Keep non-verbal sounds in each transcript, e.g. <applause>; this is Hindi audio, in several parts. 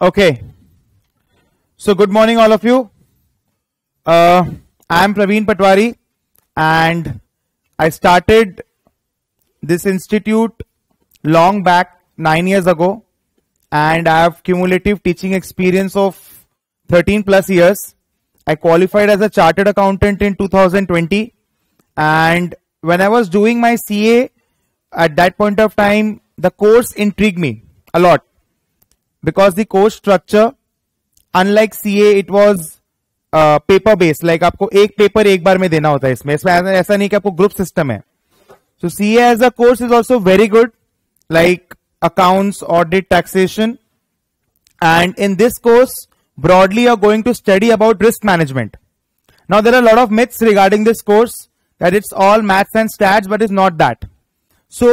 Okay. So good morning, all of you. Uh, I am Praveen Patwari, and I started this institute long back, nine years ago, and I have cumulative teaching experience of 13 plus years. I qualified as a chartered accountant in 2020, and when I was doing my CA, at that point of time, the course intrigued me a lot because the course structure unlike CA, it was uh, paper-based. Like, आपको एक पेपर एक बार में देना होता है इसमें इसमें ऐसा नहीं कि आपको ग्रुप सिस्टम है so see as a course is also very good accounts, audit, taxation. And in this course, broadly you're going to study about risk management. Now there are a lot of myths regarding this course that it's all maths and stats, but it's not that. So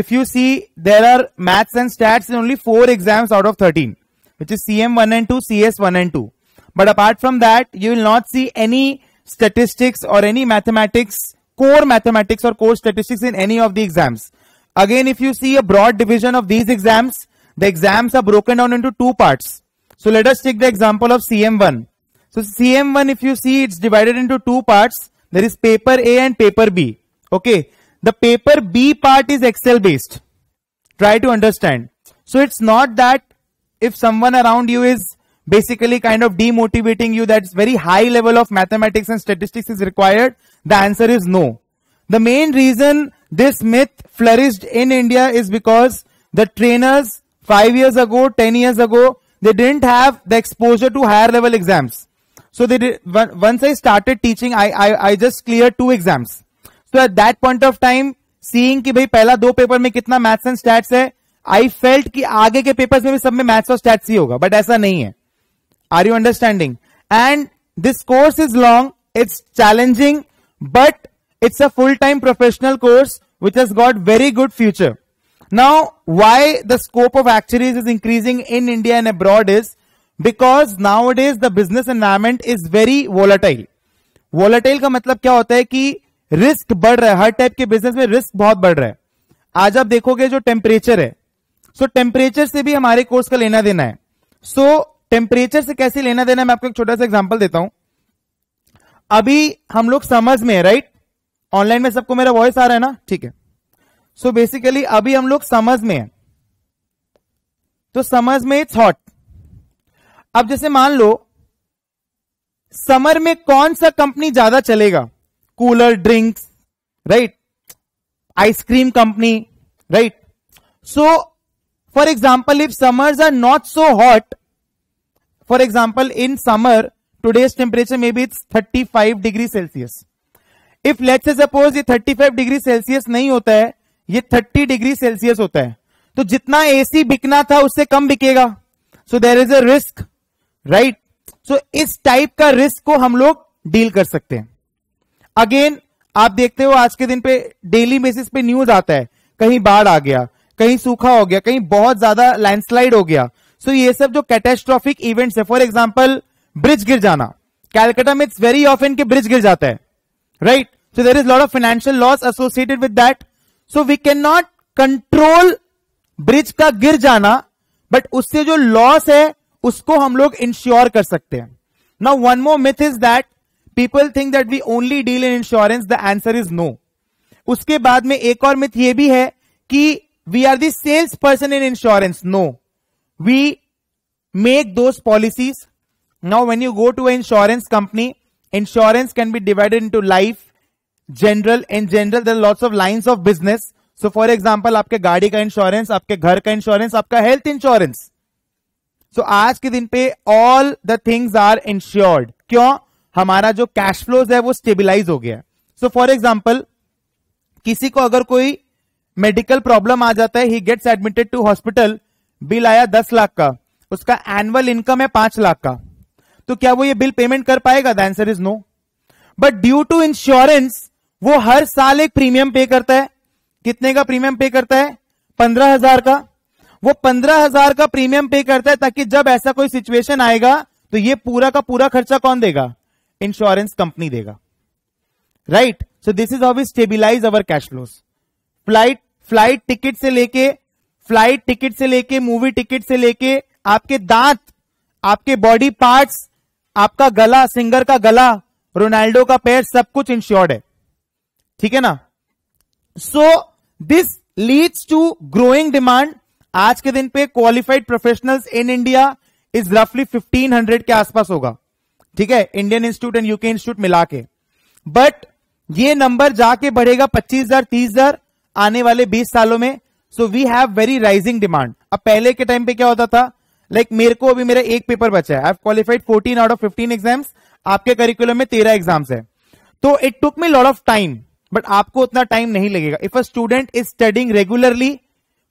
if you see there are maths and stats in only four exams out of 13 which is CM1 and 2, CS1 and 2. But apart from that, you will not see any statistics or any mathematics, core mathematics or core statistics in any of the exams. Again, if you see a broad division of these exams, the exams are broken down into two parts. So let us take the example of CM1. So CM1, if you see, it's divided into two parts. There is paper A and paper B. Okay the paper B part is Excel based. Try to understand. So it's not that if someone around you is basically kind of demotivating you that's very high level of mathematics and statistics is required, the answer is no. The main reason this myth flourished in India is because the trainers five years ago, 10 years ago, they didn't have the exposure to higher level exams. So they did, once I started teaching, I, I, I just cleared two exams. So at that point of time seeing कि भाई पहला दो पेपर में कितना मैथ्स एंड स्टैट्स है आई फेल्ट कि आगे के पेपर्स में भी सब में मैथ्स और स्टैट्स ही होगा बट ऐसा नहीं है are you understanding and this course is long it's challenging but it's a full time professional course which has got very good future now why the scope of actually is increasing in India and abroad is because now it is the business environment is very volatile volatile का मतलब क्या होता है कि रिस्क बढ़ रहा है हर टाइप के बिजनेस में रिस्क बहुत बढ़ रहा है आज आप देखोगे जो टेम्परेचर है सो so, टेम्परेचर से भी हमारे कोर्स का लेना देना है सो so, टेम्परेचर से कैसे लेना देना है मैं आपको एक छोटा सा एग्जाम्पल देता हूं अभी हम लोग समझ में है राइट ऑनलाइन में सबको मेरा वॉइस आ रहा है ना ठीक है सो so, बेसिकली अभी हम लोग समझ में है तो समझ में थॉट अब जैसे मान लो समर में कौन सा कंपनी ज्यादा चलेगा cooler drinks, right? Ice cream company, right? So, for example, if summers are not so hot, for example, in summer, today's temperature maybe it's 35 degree Celsius. If let से सपोज ये 35 डिग्री सेल्सियस नहीं होता है ये 30 डिग्री सेल्सियस होता है तो जितना एसी बिकना था उससे कम बिकेगा so there is a risk right so इस टाइप का रिस्क को हम लोग डील कर सकते हैं अगेन आप देखते हो आज के दिन पे डेली बेसिस पे न्यूज आता है कहीं बाढ़ आ गया कहीं सूखा हो गया कहीं बहुत ज्यादा लैंडस्लाइड हो गया सो so ये सब जो कैटेस्ट्रॉफिक इवेंट्स है फॉर एग्जाम्पल ब्रिज गिर जाना कैलकाटा में इट्स वेरी ऑफ के ब्रिज गिर जाता है right so there is lot of financial loss associated with that so we can not control bridge का गिर जाना बट उससे जो लॉस है उसको हम लोग इंश्योर कर सकते हैं ना one more myth is that people think that we only deal in insurance the answer is no उसके बाद में एक और मिथ ये भी है कि we are the sales person in insurance no we make those policies now when you go to insurance company insurance can be divided to life general in general there lots of lines of business so for example आपके गाड़ी का इंश्योरेंस आपके घर का इंश्योरेंस आपका हेल्थ इंश्योरेंस सो आज के दिन पे all the things are insured क्यों हमारा जो कैश फ्लोज है वो स्टेबिलाईज हो गया सो फॉर एग्जाम्पल किसी को अगर कोई मेडिकल प्रॉब्लम आ जाता है he gets admitted to hospital bill आया दस लाख का उसका एनुअल इनकम है पांच लाख का तो क्या वो ये बिल पेमेंट कर पाएगा the answer is no but due to insurance वो हर साल एक प्रीमियम पे करता है कितने का प्रीमियम पे करता है पंद्रह हजार का वो पंद्रह हजार का प्रीमियम पे करता है ताकि जब ऐसा कोई सिचुएशन आएगा तो ये पूरा का पूरा खर्चा कौन देगा इंश्योरेंस कंपनी देगा right so this is how stabilise our cash flows flight flight ticket से लेके फ्लाइट टिकट से लेके मूवी टिकट से लेके आपके दांत आपके बॉडी पार्ट्स आपका गला सिंगर का गला रोनाल्डो का पैर सब कुछ इंश्योर्ड है ठीक है ना so this leads to growing demand आज के दिन पे qualified professionals in India is रफली 1500 के आसपास होगा ठीक है Indian institute and UK institute मिला के बट ये नंबर जाके बढ़ेगा पच्चीस हजार तीस हजार आने वाले बीस सालों में so we have very rising demand अब पहले के टाइम पे क्या होता था लाइक like मेरे को अभी मेरा एक पेपर बचा है I have qualified 14 out of 15 exams आपके करिकुलम में तेरह एग्जाम्स है तो it took me lot of time but आपको उतना टाइम नहीं लगेगा if a student is studying regularly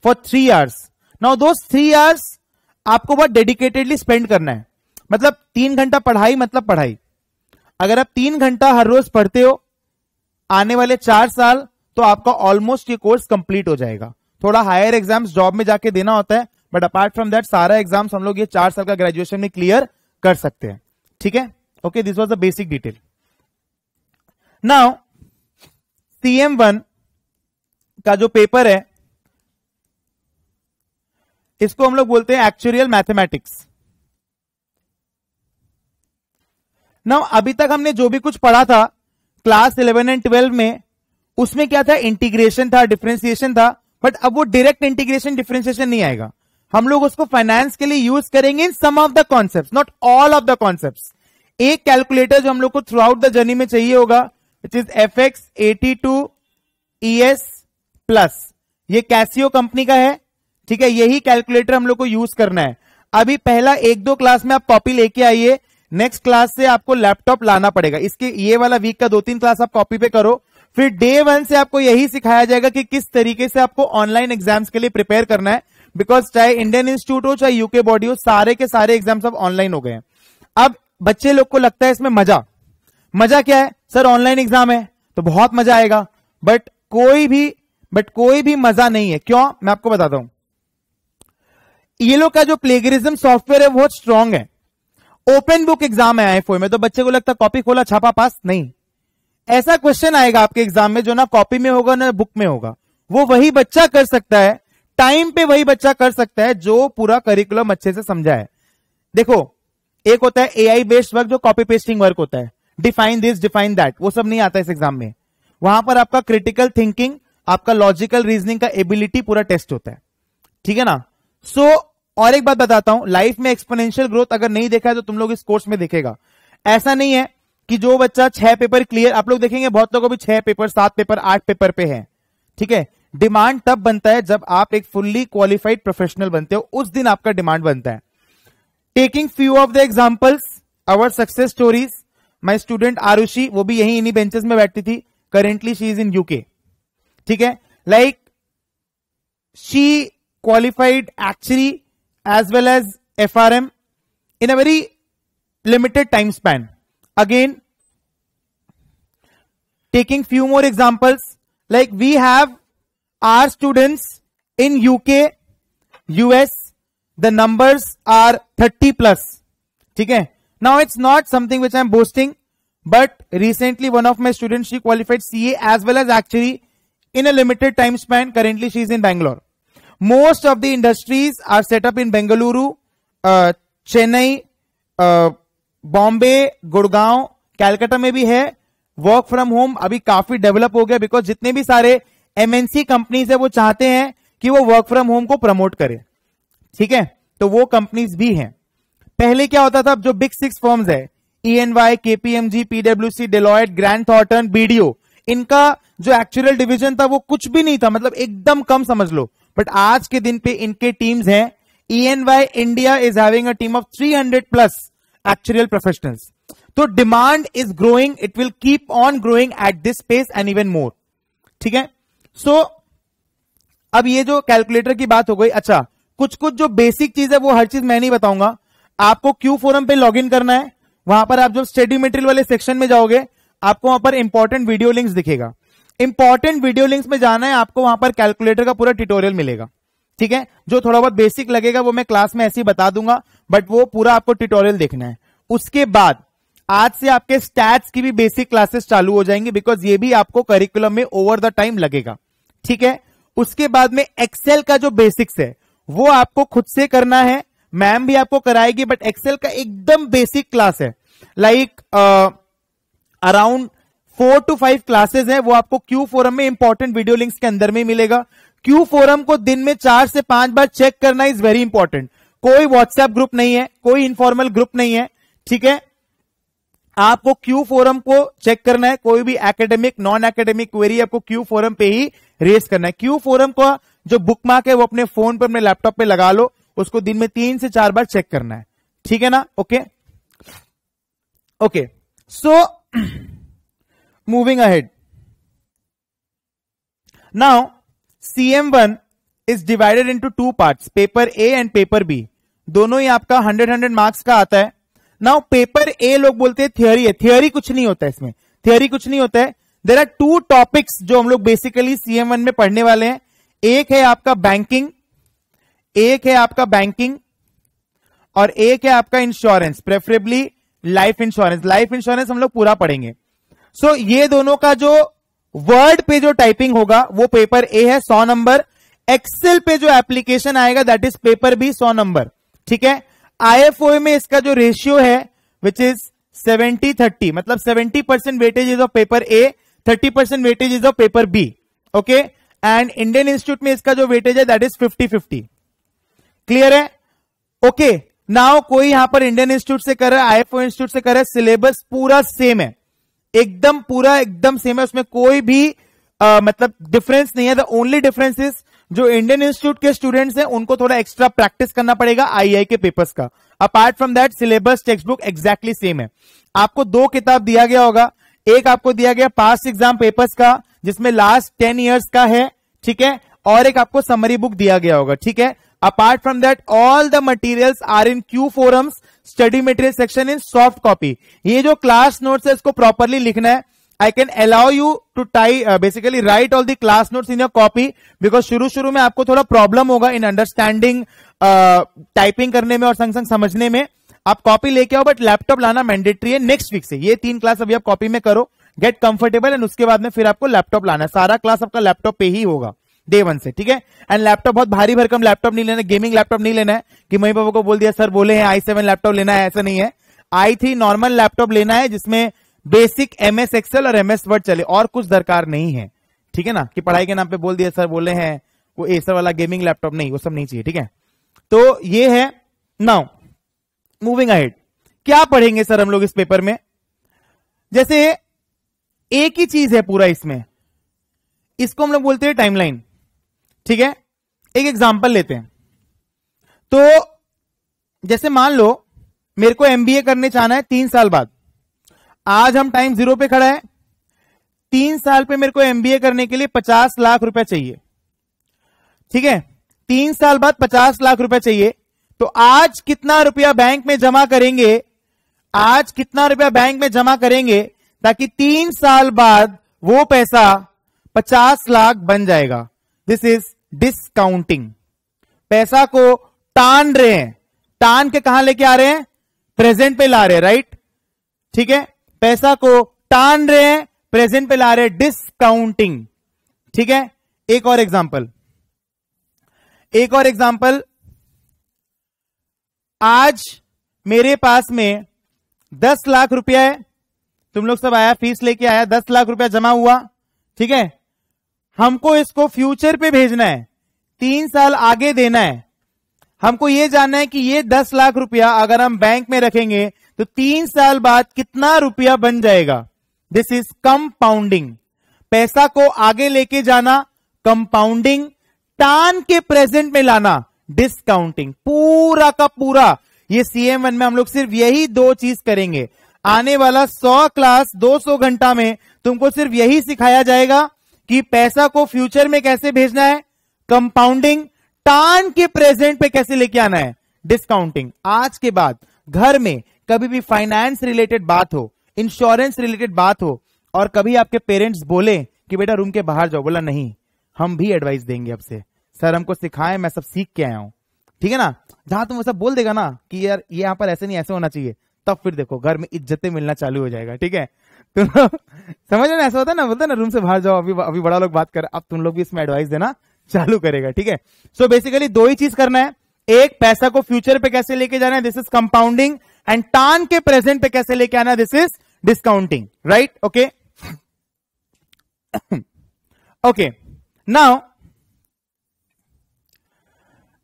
for three hours now दो थ्री आवर्स आपको बहुत डेडिकेटेडली स्पेंड करना है मतलब तीन घंटा पढ़ाई मतलब पढ़ाई अगर आप तीन घंटा हर रोज पढ़ते हो आने वाले चार साल तो आपका ऑलमोस्ट ये कोर्स कंप्लीट हो जाएगा थोड़ा हायर एग्जाम्स जॉब में जाके देना होता है बट अपार्ट फ्रॉम दैट सारा एग्जाम्स हम लोग ये चार साल का ग्रेजुएशन में क्लियर कर सकते हैं ठीक है okay this was the basic detail now CM one का जो पेपर है इसको हम लोग बोलते हैं एक्चुरियल मैथमेटिक्स ना अभी तक हमने जो भी कुछ पढ़ा था क्लास इलेवन एंड ट्वेल्व में उसमें क्या था इंटीग्रेशन था डिफ्रेंसिएशन था बट अब वो डायरेक्ट इंटीग्रेशन डिफ्रेंसिएशन नहीं आएगा हम लोग उसको फाइनेंस के लिए यूज करेंगे in some of the concept not all of the concept एक कैलकुलेटर जो हम लोग को थ्रू आउट द जर्नी में चाहिए होगा which is F X eighty two E S plus ये कैसियो कंपनी का है ठीक है यही कैलकुलेटर हम लोग को यूज करना है अभी पहला एक दो क्लास में आप कॉपी लेके आइए नेक्स्ट क्लास से आपको लैपटॉप लाना पड़ेगा इसके ये वाला वीक का दो तीन क्लास आप कॉपी पे करो फिर डे वन से आपको यही सिखाया जाएगा कि किस तरीके से आपको ऑनलाइन एग्जाम्स के लिए प्रिपेयर करना है बिकॉज चाहे इंडियन इंस्टीट्यूट हो चाहे यूके बॉडी हो सारे के सारे एग्जाम्स अब ऑनलाइन हो गए हैं अब बच्चे लोग को लगता है इसमें मजा मजा क्या है सर ऑनलाइन एग्जाम है तो बहुत मजा आएगा बट कोई भी बट कोई भी मजा नहीं है क्यों मैं आपको बताता हूं ये लोग का जो प्लेगरिज्म सॉफ्टवेयर है बहुत स्ट्रांग है ओपन बुक एग्जाम है आई फोर में तो बच्चे को लगता है कॉपी खोला छापा पास नहीं ऐसा क्वेश्चन आएगा आपके एग्जाम में जो ना कॉपी में होगा ना बुक में होगा वो वही बच्चा कर सकता है टाइम पे वही बच्चा कर सकता है जो पूरा करिकुलम अच्छे से समझा है देखो एक होता है एआई बेस्ड वर्क जो कॉपी पेस्टिंग वर्क होता है डिफाइन दिस डिफाइन दैट वो सब नहीं आता इस एग्जाम में वहां पर आपका क्रिटिकल थिंकिंग आपका लॉजिकल रीजनिंग का एबिलिटी पूरा टेस्ट होता है ठीक है ना सो so, और एक बात बताता हूं लाइफ में एक्सपोनेंशियल ग्रोथ अगर नहीं देखा है तो तुम लोग इस कोर्स में देखेगा ऐसा नहीं है कि जो बच्चा छह पेपर क्लियर आप लोग देखेंगे बहुत लोगों भी छह पेपर सात पेपर आठ पेपर पे है ठीक है डिमांड तब बनता है जब आप एक फुल्ली क्वालिफाइड प्रोफेशनल बनते हो उस दिन आपका डिमांड बनता है taking few of the examples our success stories my student Arushi वो भी यही इन्हीं बेंचेस में बैठती थी currently she is in UK ठीक है like she qualified actually as well as FRM in a very limited time span. Again, taking few more examples, like we have our students in UK, US, the numbers are 30 plus. Okay? Now it's not something which I'm boasting, but recently one of my students, she qualified CA as well as actually in a limited time span. Currently she is in Bangalore. Most of the industries are set up in Bengaluru Chennai Bombay Gurgaon Calcutta में भी है वर्क फ्रॉम होम अभी काफी डेवलप हो गया बिकॉज जितने भी सारे एमएनसी कंपनीज है वो चाहते हैं कि वो वर्क फ्रॉम होम को प्रमोट करे ठीक है तो वो कंपनीज भी हैं पहले क्या होता था अब जो बिग सिक्स फॉर्म्स है E N Y KPMG पीडब्ल्यूसी Deloitte grand थॉटन BDO इनका जो एक्चुअल डिविजन था वो कुछ भी नहीं था मतलब एकदम कम समझ लो बट आज के दिन पे इनके टीम्स हैं Y India is having a team of 300 plus actual professionals तो demand is growing it will keep on growing at this space and even more ठीक है सो so, अब ये जो कैलकुलेटर की बात हो गई अच्छा कुछ कुछ जो बेसिक चीज है वो हर चीज मैं नहीं बताऊंगा आपको क्यू फोरम पे लॉग इन करना है वहां पर आप जब स्टडी मेटेरियल वाले सेक्शन में जाओगे आपको वहां पर इंपॉर्टेंट वीडियो लिंक्स दिखेगा इंपॉर्टेंट वीडियो लिंक्स में जाना है आपको वहां पर कैलकुलेटर का पूरा ट्यूटोरियल मिलेगा ठीक है जो थोड़ा बहुत बेसिक लगेगा वो मैं क्लास में ऐसे ही बता दूंगा बट वो पूरा आपको ट्यूटोरियल देखना है उसके बाद आज से आपके स्टैट्स की भी बेसिक क्लासेस चालू हो जाएंगी बिकॉज ये भी आपको करिकुलम में ओवर द टाइम लगेगा ठीक है उसके बाद में एक्सेल का जो बेसिक्स है वो आपको खुद से करना है मैम भी आपको कराएगी बट एक्सेल का एकदम बेसिक क्लास है like around four to five classes है वो आपको क्यू फोरम में इंपॉर्टेंट वीडियो लिंक्स के अंदर में मिलेगा क्यू फोरम को दिन में चार से पांच बार चेक करना इज वेरी इंपॉर्टेंट कोई व्हाट्सएप ग्रुप नहीं है कोई इनफॉर्मल ग्रुप नहीं है ठीक है आपको क्यू फोरम को चेक करना है कोई भी एकेडमिक नॉन एकेडमिक क्वेरी आपको क्यू फोरम पे ही रेस करना है क्यू फोरम का जो बुक मार्क है वो अपने फोन पर अपने लैपटॉप पे लगा लो उसको दिन में तीन से चार बार चेक करना है ठीक है ना okay okay so moving ahead. Now, CM1 is divided into two parts, paper A and paper B. दोनों ही आपका 100 100 मार्क्स का आता है नाउ पेपर ए लोग बोलते हैं थियोरी है थियोरी कुछ नहीं होता है इसमें थियोरी कुछ नहीं होता है देर आर टू टॉपिक्स जो हम लोग बेसिकली सीएम वन में पढ़ने वाले हैं एक है आपका बैंकिंग एक है आपका बैंकिंग और एक है आपका insurance preferably life insurance life insurance हम लोग पूरा पढ़ेंगे सो so, ये दोनों का जो वर्ड पे जो टाइपिंग होगा वो पेपर ए है सौ नंबर एक्सेल पे जो एप्लीकेशन आएगा दैट इज पेपर बी सौ नंबर ठीक है आईएफओ में इसका जो रेशियो है विच इज सेवेंटी थर्टी मतलब seventy percent weightage is of paper A thirty percent weightage is of paper B okay and Indian institute में इसका जो वेटेज है that is fifty fifty clear है ओके okay, नाउ कोई यहां पर इंडियन इंस्टीट्यूट से कर रहा है आईएफओ इंस्टीट्यूट से कर रहा है सिलेबस पूरा सेम है एकदम पूरा एकदम सेम है उसमें कोई भी आ, मतलब डिफरेंस नहीं है द ओनली डिफरेंस इज जो इंडियन इंस्टीट्यूट के स्टूडेंट्स हैं उनको थोड़ा एक्स्ट्रा प्रैक्टिस करना पड़ेगा आईआई e के पेपर्स का apart from that syllabus text book exactly same है आपको दो किताब दिया गया होगा एक आपको दिया गया पास्ट एग्जाम पेपर्स का जिसमें लास्ट टेन ईयर्स का है ठीक है और एक आपको समरी बुक दिया गया होगा ठीक है apart from that all the material are in Q forums study material section in soft copy ये जो क्लास नोट्स है इसको प्रॉपरली लिखना है I can allow you to tie basically write all the class notes in your copy because शुरू शुरू में आपको थोड़ा प्रॉब्लम होगा इन अंडरस्टैंडिंग टाइपिंग करने में और संग संग समझने में आप कॉपी लेके आओ बट लैपटॉप लाना मैंडेटरी है नेक्स्ट वीक से ये तीन क्लास अभी आप कॉपी में करो गेट कंफर्टेबल एंड उसके बाद में फिर आपको लैपटॉप लाना है सारा क्लास आपका लैपटॉप पे ही होगा डे वन से ठीक है एंड लैपटॉप बहुत भारी भरकम लैपटॉप नहीं लेना गेमिंग लैपटॉप नहीं लेना है कि मम्मी बाबा को बोल दिया सर बोले हैं आई सेवन लैपटॉप लेना है ऐसा नहीं है आई थ्री नॉर्मल लैपटॉप लेना है जिसमें बेसिक एम एस एक्सएल और एमएस वर्ड चले और कुछ दरकार नहीं है ठीक है ना कि पढ़ाई के नाम पे बोल दिया सर बोले हैं वो एसर वाला गेमिंग लैपटॉप नहीं वो सब नहीं चाहिए ठीक है तो ये है नाउ मूविंग अहेड क्या पढ़ेंगे सर हम लोग इस पेपर में जैसे एक ही चीज है पूरा इसमें इसको हम लोग बोलते हैं टाइमलाइन ठीक है एक एग्जाम्पल लेते हैं तो जैसे मान लो मेरे को एमबीए करने जाना है तीन साल बाद आज हम टाइम जीरो पे खड़ा है तीन साल पे मेरे को एमबीए करने के लिए पचास लाख रुपए चाहिए ठीक है तीन साल बाद पचास लाख रुपए चाहिए तो आज कितना रुपया बैंक में जमा करेंगे आज कितना रुपया बैंक में जमा करेंगे ताकि तीन साल बाद वो पैसा पचास लाख बन जाएगा दिस इज डिस्काउंटिंग पैसा को टान रहे हैं टान के कहा लेके आ रहे हैं प्रेजेंट पे ला रहे हैं राइट ठीक है पैसा को टान रहे हैं प्रेजेंट पे ला रहे हैं डिस्काउंटिंग ठीक है एक और एग्जांपल एक और एग्जांपल आज मेरे पास में दस लाख रुपया है तुम लोग सब आया फीस लेके आया दस लाख रुपया जमा हुआ ठीक है हमको इसको फ्यूचर पे भेजना है तीन साल आगे देना है हमको ये जानना है कि ये दस लाख रुपया अगर हम बैंक में रखेंगे तो तीन साल बाद कितना रुपया बन जाएगा दिस इज कंपाउंडिंग पैसा को आगे लेके जाना कंपाउंडिंग टान के प्रेजेंट में लाना डिस्काउंटिंग पूरा का पूरा ये सीएम वन में हम लोग सिर्फ यही दो चीज करेंगे आने वाला सौ क्लास दो सौ घंटा में तुमको सिर्फ यही सिखाया जाएगा कि पैसा को फ्यूचर में कैसे भेजना है कंपाउंडिंग टान के प्रेजेंट पे कैसे लेके आना है डिस्काउंटिंग आज के बाद घर में कभी भी फाइनेंस रिलेटेड बात हो इंश्योरेंस रिलेटेड बात हो और कभी आपके पेरेंट्स बोले कि बेटा रूम के बाहर जाओ बोला नहीं हम भी एडवाइस देंगे आपसे सर हमको सिखाए मैं सब सीख के आया हूं ठीक है ना जहां तुम वो सब बोल देगा ना कि यार यहां पर ऐसे नहीं ऐसे होना चाहिए तब फिर देखो घर में इज्जतें मिलना चालू हो जाएगा ठीक है तुम तो लोग समझ रहे ऐसा होता है ना बोलते ना रूम से बाहर जाओ अभी अभी बड़ा लोग बात कर अब तुम लोग भी इसमें एडवाइस देना चालू करेगा ठीक है सो बेसिकली दो ही चीज करना है एक पैसा को फ्यूचर पे कैसे लेके जाना है दिस इज कंपाउंडिंग एंड टान के प्रेजेंट पे कैसे लेके आना this is discounting right okay okay now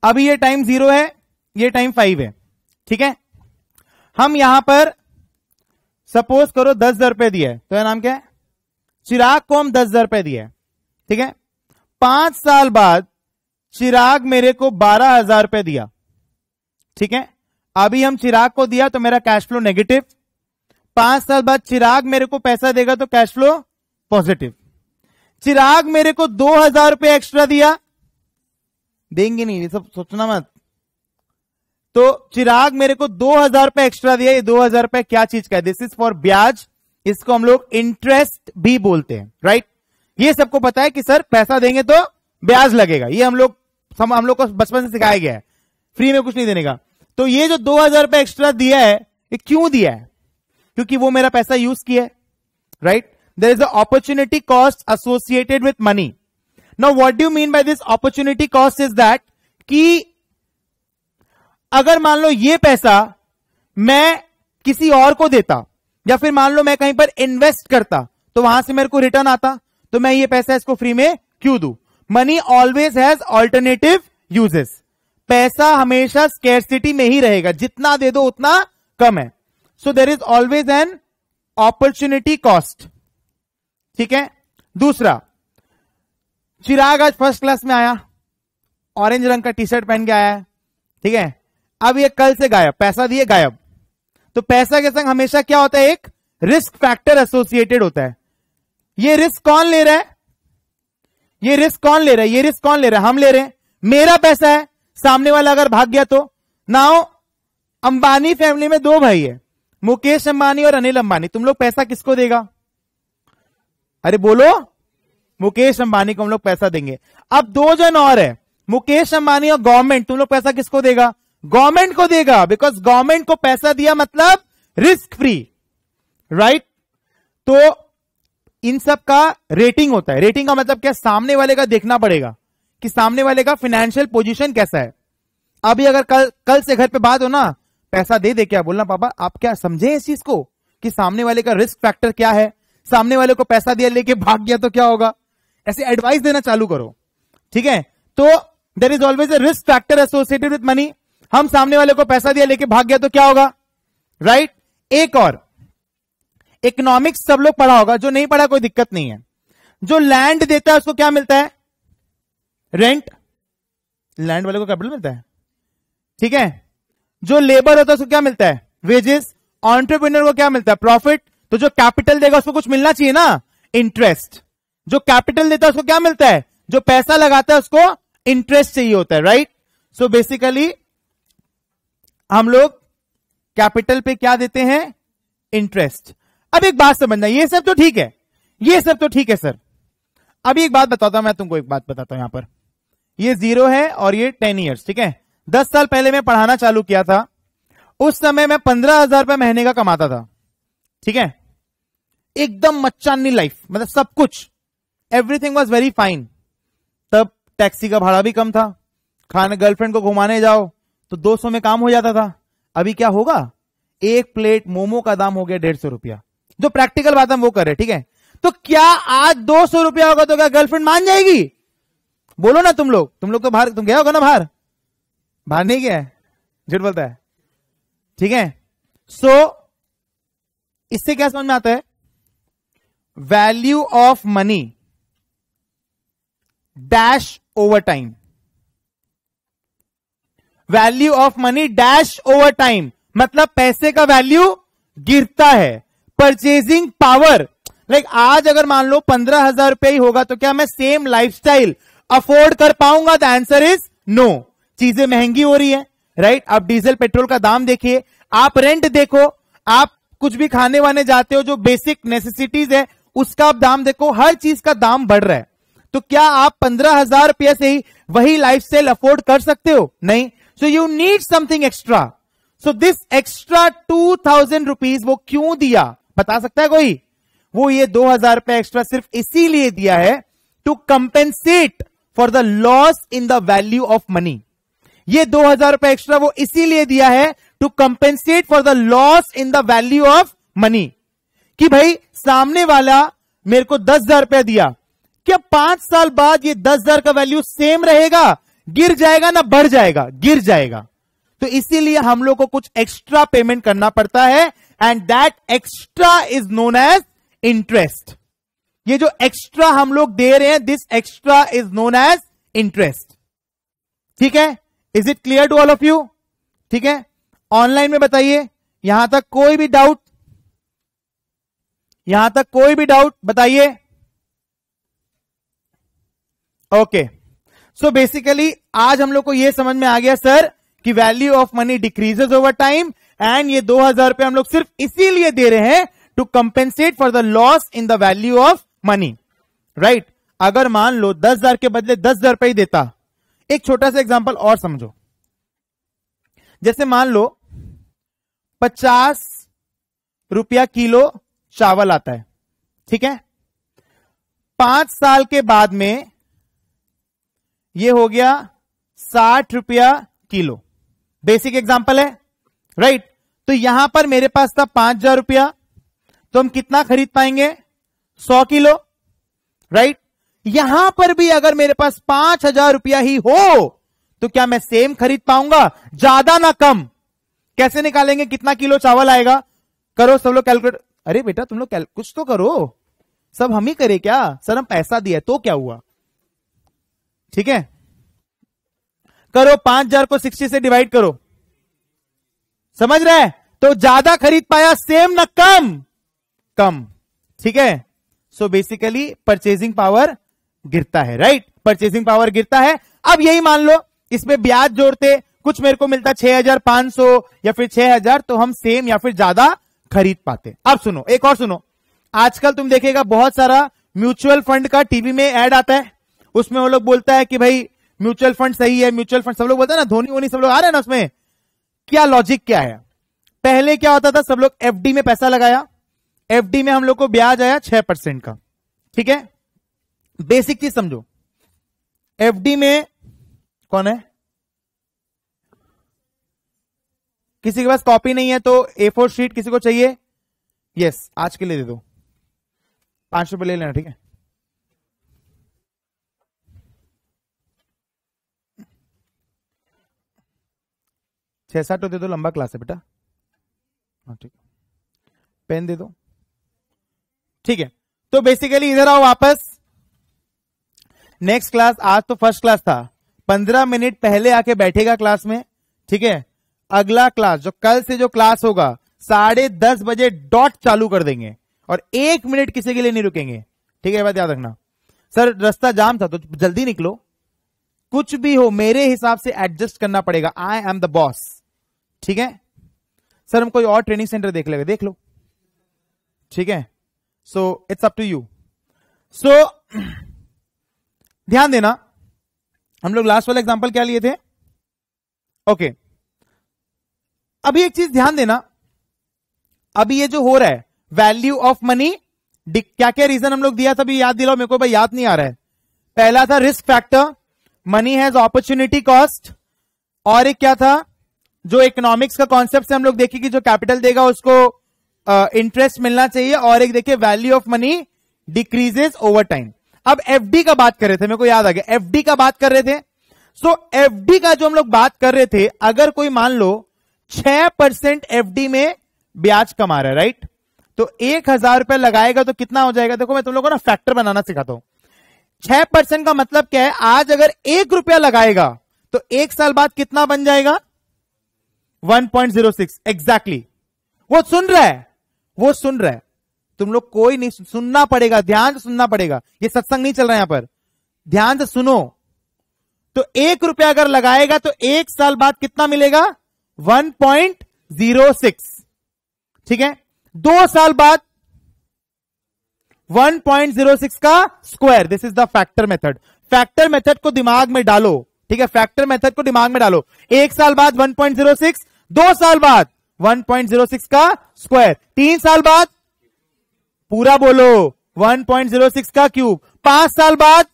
अभी ये टाइम जीरो है ये टाइम फाइव है ठीक है हम यहां पर सपोज करो दस हजार रुपए दिए तो नाम क्या है चिराग को हम दस हजार रुपए दिए ठीक है पांच साल बाद चिराग मेरे को बारह हजार रुपए दिया ठीक है अभी हम चिराग को दिया तो मेरा कैश फ्लो नेगेटिव पांच साल बाद चिराग मेरे को पैसा देगा तो कैश फ्लो पॉजिटिव चिराग मेरे को दो हजार रुपये एक्स्ट्रा दिया देंगे नहीं ये सब सोचना मत तो चिराग मेरे को दो हजार रुपए एक्स्ट्रा दिया ये दो हजार रुपए क्या चीज का है दिस इज फॉर ब्याज इसको हम लोग इंटरेस्ट भी बोलते हैं राइट ये सबको पता है कि सर पैसा देंगे तो ब्याज लगेगा ये हम लोग हम लोग को बचपन से सिखाया गया है फ्री में कुछ नहीं देने का तो ये जो दो हजार रुपए एक्स्ट्रा दिया है ये क्यों दिया है क्योंकि वो मेरा पैसा यूज किया है right there is opportunity cost associated with money now what do mean by this opportunity cost is that कि अगर मान लो ये पैसा मैं किसी और को देता या फिर मान लो मैं कहीं पर इन्वेस्ट करता तो वहां से मेरे को रिटर्न आता तो मैं ये पैसा इसको फ्री में क्यों do money always has alternative uses पैसा हमेशा स्केरसिटी में ही रहेगा जितना दे दो उतना कम है so there is always an opportunity cost ठीक है दूसरा चिराग आज फर्स्ट क्लास में आया ऑरेंज रंग का टी शर्ट पहन के आया है ठीक है अब ये कल से गायब पैसा दिए गायब तो पैसा के संग हमेशा क्या होता है एक रिस्क फैक्टर एसोसिएटेड होता है ये रिस्क कौन ले रहा है ये रिस्क कौन ले रहा है ये रिस्क कौन ले रहा है हम ले रहे हैं मेरा पैसा है सामने वाला अगर भाग गया तो नाउ अंबानी फैमिली में दो भाई है मुकेश अंबानी और अनिल अंबानी तुम लोग पैसा किसको देगा अरे बोलो मुकेश अंबानी को हम लोग पैसा देंगे अब दो जन और है मुकेश अंबानी और गवर्नमेंट तुम लोग पैसा किसको देगा गवर्नमेंट को देगा बिकॉज गवर्नमेंट को पैसा दिया मतलब रिस्क फ्री राइट तो इन सब का रेटिंग होता है रेटिंग का मतलब क्या सामने वाले का देखना पड़ेगा कि सामने वाले का फाइनेंशियल पोजीशन कैसा है अभी अगर कल कल से घर पे बात हो ना पैसा दे दे क्या बोलना पापा आप क्या समझे इस चीज को कि सामने वाले का रिस्क फैक्टर क्या है सामने वाले को पैसा दिया लेके भाग गया तो क्या होगा ऐसे एडवाइस देना चालू करो ठीक है तो there is always a risk factor associated with money हम सामने वाले को पैसा दिया लेके भाग गया तो क्या होगा राइट right? एक और इकोनॉमिक्स सब लोग पढ़ा होगा जो नहीं पढ़ा कोई दिक्कत नहीं है जो लैंड देता है उसको क्या मिलता है रेंट लैंड वाले को कैपिटल मिलता है ठीक है जो लेबर होता है उसको क्या मिलता है वेजेस ऑन्टरप्रिनर को क्या मिलता है प्रॉफिट तो जो कैपिटल देगा उसको कुछ मिलना चाहिए ना इंटरेस्ट जो कैपिटल देता है उसको क्या मिलता है जो पैसा लगाता है उसको इंटरेस्ट चाहिए होता है राइट सो बेसिकली हम लोग कैपिटल पे क्या देते हैं इंटरेस्ट अब एक बात समझना ये सब तो ठीक है ये सब तो ठीक है सर अभी एक बात बताता हूं मैं तुमको एक बात बताता हूं यहां पर ये जीरो है और ये टेन ईयर्स ठीक है दस साल पहले मैं पढ़ाना चालू किया था उस समय मैं पंद्रह हजार रुपए महीने का कमाता था ठीक है एकदम मच्चानी लाइफ मतलब सब कुछ एवरीथिंग वॉज वेरी फाइन तब टैक्सी का भाड़ा भी कम था खाना गर्लफ्रेंड को घुमाने जाओ तो 200 में काम हो जाता था अभी क्या होगा एक प्लेट मोमो का दाम हो गया डेढ़ सौ रुपया जो प्रैक्टिकल बात हम वो कर रहे ठीक है तो क्या आज दो सौ रुपया होगा तो क्या गर्लफ्रेंड मान जाएगी बोलो ना तुम लोग तुम लोग तो बाहर तुम गया होगा ना बाहर बाहर नहीं गया है झूठ बोलता है ठीक है सो so, इससे क्या समझ में आता है value of money dash over time value of money dash over time मतलब पैसे का वैल्यू गिरता है परचेजिंग पावर लाइक आज अगर मान लो पंद्रह हजार रुपए ही होगा तो क्या मैं सेम स्टाइल अफोर्ड कर पाऊंगा द आंसर इज नो चीजें महंगी हो रही है राइट आप डीजल पेट्रोल का दाम देखिए आप रेंट देखो आप कुछ भी खाने वाने जाते हो जो बेसिक नेसेसिटीज है उसका आप दाम देखो हर चीज का दाम बढ़ रहा है तो क्या आप पंद्रह हजार रुपया से ही वही लाइफ स्टाइल अफोर्ड कर सकते हो नहीं so you need something extra so this extra two thousand rupees वो क्यों दिया बता सकता है कोई वो ये दो हजार रुपए एक्स्ट्रा सिर्फ इसीलिए दिया है to compensate for the loss in the value of money ये दो हजार रुपए एक्स्ट्रा वो इसीलिए दिया है to compensate for the loss in the value of money कि भाई सामने वाला मेरे को दस हजार रुपया दिया क्या पांच साल बाद ये दस हजार का वैल्यू सेम रहेगा गिर जाएगा ना बढ़ जाएगा गिर जाएगा तो इसीलिए हम लोग को कुछ एक्स्ट्रा पेमेंट करना पड़ता है and that extra is known as interest ये जो एक्स्ट्रा हम लोग दे रहे हैं this extra is known as interest ठीक है is it clear to all of you ठीक है ऑनलाइन में बताइए यहां तक कोई भी डाउट यहां तक कोई भी डाउट बताइए ओके okay. सो बेसिकली आज हम लोग को यह समझ में आ गया सर कि value of money decreases over time and ये दो हजार रुपए हम लोग सिर्फ इसीलिए दे रहे हैं to compensate for the loss in the value of money right अगर मान लो दस हजार के बदले दस हजार रुपए ही देता एक छोटा सा एग्जाम्पल और समझो जैसे मान लो पचास रुपया किलो चावल आता है ठीक है पांच साल के बाद में ये हो गया साठ रुपया किलो बेसिक एग्जाम्पल है राइट right? तो यहां पर मेरे पास था पांच हजार रुपया तो हम कितना खरीद पाएंगे सौ किलो राइट right? यहां पर भी अगर मेरे पास पांच हजार रुपया ही हो तो क्या मैं सेम खरीद पाऊंगा ज्यादा ना कम कैसे निकालेंगे कितना किलो चावल आएगा करो सब लोग कैलकुलेट अरे बेटा तुम लोग कुछ तो करो सब हम ही करें क्या सर हम पैसा दिया तो क्या हुआ ठीक है करो पांच हजार को सिक्सटी से डिवाइड करो समझ रहे तो ज्यादा खरीद पाया सेम ना कम कम ठीक है सो बेसिकली परचेजिंग पावर गिरता है राइट परचेजिंग पावर गिरता है अब यही मान लो इसमें ब्याज जोड़ते कुछ मेरे को मिलता 6500 या फिर 6000 तो हम सेम या फिर ज्यादा खरीद पाते अब सुनो एक और सुनो आजकल तुम देखेगा बहुत सारा म्यूचुअल फंड का टीवी में एड आता है उसमें वो लोग बोलता है कि भाई म्यूचुअल फंड सही है म्यूचुअल फंड सब लोग बोलते हैं ना धोनी वोनी सब लोग आ रहे हैं ना उसमें क्या लॉजिक क्या है पहले क्या होता था सब लोग एफडी में पैसा लगाया एफडी में हम लोग को ब्याज आया छह परसेंट का ठीक है बेसिक चीज समझो एफडी में कौन है किसी के पास कॉपी नहीं है तो ए फोर शीट किसी को चाहिए यस yes, आज के लिए दे दो पांच रुपए ले लेना ठीक है छः सात तो दे दो लंबा क्लास है बेटा हाँ ठीक पेन दे दो ठीक है तो बेसिकली इधर आओ वापस नेक्स्ट क्लास आज तो फर्स्ट क्लास था पंद्रह मिनट पहले आके बैठेगा क्लास में ठीक है अगला क्लास जो कल से जो क्लास होगा साढ़े दस बजे डॉट चालू कर देंगे और एक मिनट किसी के लिए नहीं रुकेंगे ठीक है बात याद रखना सर रास्ता जाम था तो जल्दी निकलो कुछ भी हो मेरे हिसाब से एडजस्ट करना पड़ेगा आई एम द बॉस ठीक है सर हम कोई और ट्रेनिंग सेंटर देख लेंगे देख लो ठीक है so it's up to you so ध्यान देना हम लोग लास्ट वाला एग्जांपल क्या लिए थे ओके okay. अभी एक चीज ध्यान देना अभी ये जो हो रहा है वैल्यू ऑफ मनी क्या क्या रीजन हम लोग दिया था अभी याद दिलाओ मेरे को भाई याद नहीं आ रहा है पहला था risk factor money has opportunity cost और एक क्या था जो इकोनॉमिक्स का कॉन्सेप्ट से हम लोग देखेंगे जो कैपिटल देगा उसको इंटरेस्ट uh, मिलना चाहिए और एक देखिए value of money decreases over time अब एफडी का बात कर रहे थे मेरे को याद आ गया एफडी का बात कर रहे थे सो so, एफडी का जो हम लोग बात कर रहे थे अगर कोई मान लो छह परसेंट एफ में ब्याज कमा रहा है राइट तो एक हजार रुपए लगाएगा तो कितना हो जाएगा देखो मैं तुम लोगों को ना फैक्टर बनाना सिखाता हूं छह परसेंट का मतलब क्या है आज अगर एक रुपया लगाएगा तो एक साल बाद कितना बन जाएगा 1.06 एग्जैक्टली exactly. वो सुन रहा है वो सुन रहा है तुम लोग कोई नहीं सुनना पड़ेगा ध्यान से सुनना पड़ेगा ये सत्संग नहीं चल रहा है यहां पर ध्यान से सुनो तो एक रुपया अगर लगाएगा तो एक साल बाद कितना मिलेगा 1.06 ठीक है दो साल बाद 1.06 का square this is the factor method factor method को दिमाग में डालो ठीक है फैक्टर मेथड को दिमाग में डालो एक साल बाद 1.06 दो साल बाद 1.06 का स्क्वायर तीन साल बाद पूरा बोलो 1.06 का क्यूब पांच साल बाद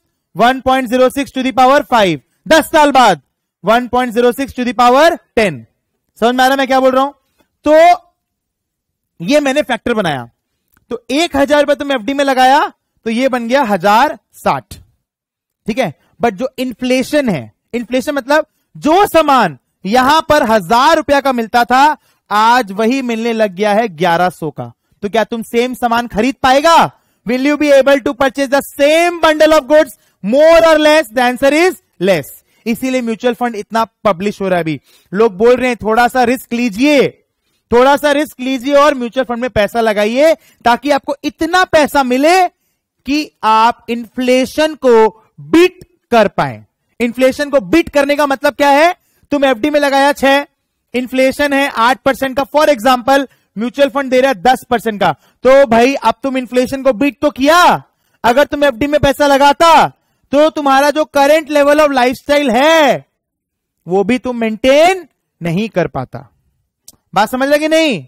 1.06 टू दावर फाइव दस साल बाद 1.06 टू दावर टेन समझ में आ रहा मैं क्या बोल रहा हूं तो ये मैंने फैक्टर बनाया तो एक हजार रुपए तुम तो एफडी में लगाया तो ये बन गया हजार साठ ठीक है बट जो इन्फ्लेशन है इन्फ्लेशन मतलब जो सामान यहां पर हजार रुपया का मिलता था आज वही मिलने लग गया है ग्यारह सौ का तो क्या तुम सेम सामान खरीद पाएगा will you be able to purchase the same bundle of goods more और less the answer is less इसीलिए म्यूचुअल फंड इतना पब्लिश हो रहा है अभी लोग बोल रहे हैं थोड़ा सा रिस्क लीजिए थोड़ा सा रिस्क लीजिए और म्यूचुअल फंड में पैसा लगाइए ताकि आपको इतना पैसा मिले कि आप इन्फ्लेशन को बीट कर पाए इन्फ्लेशन को बीट करने का मतलब क्या है तुम एफडी में लगाया छह इन्फ्लेशन है आठ परसेंट का फॉर एग्जाम्पल म्यूचुअल फंड दे रहा है दस परसेंट का तो भाई अब तुम इन्फ्लेशन को बीट तो किया अगर तुम एफडी में पैसा लगाता तो तुम्हारा जो करेंट लेवल ऑफ लाइफस्टाइल है वो भी तुम मेंटेन नहीं कर पाता बात समझ लगे नहीं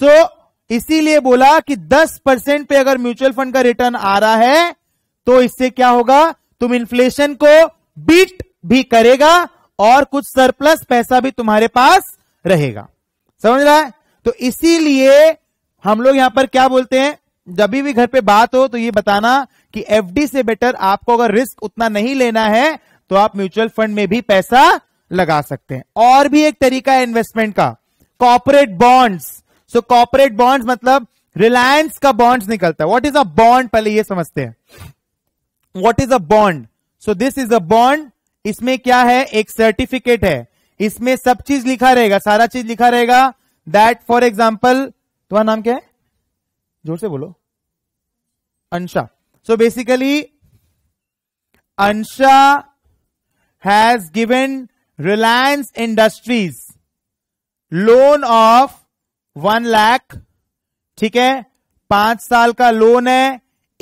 सो तो so, इसीलिए बोला कि 10 परसेंट पे अगर म्यूचुअल फंड का रिटर्न आ रहा है तो इससे क्या होगा तुम इन्फ्लेशन को बीट भी करेगा और कुछ सरप्लस पैसा भी तुम्हारे पास रहेगा समझ रहा है तो इसीलिए हम लोग यहां पर क्या बोलते हैं जब भी घर पे बात हो तो ये बताना कि एफडी से बेटर आपको अगर रिस्क उतना नहीं लेना है तो आप म्यूचुअल फंड में भी पैसा लगा सकते हैं और भी एक तरीका है इन्वेस्टमेंट का corporate bonds so corporate bonds मतलब रिलायंस का बॉन्ड्स निकलता है व्हाट इज अ बॉन्ड पहले ये समझते हैं what is a bond so this is a bond इसमें क्या है एक सर्टिफिकेट है इसमें सब चीज लिखा रहेगा सारा चीज लिखा रहेगा दैट फॉर एग्जाम्पल तुम्हारा नाम क्या है जोर से बोलो Ansha so basically Ansha has given Reliance Industries loan of one lakh ठीक है पांच साल का लोन है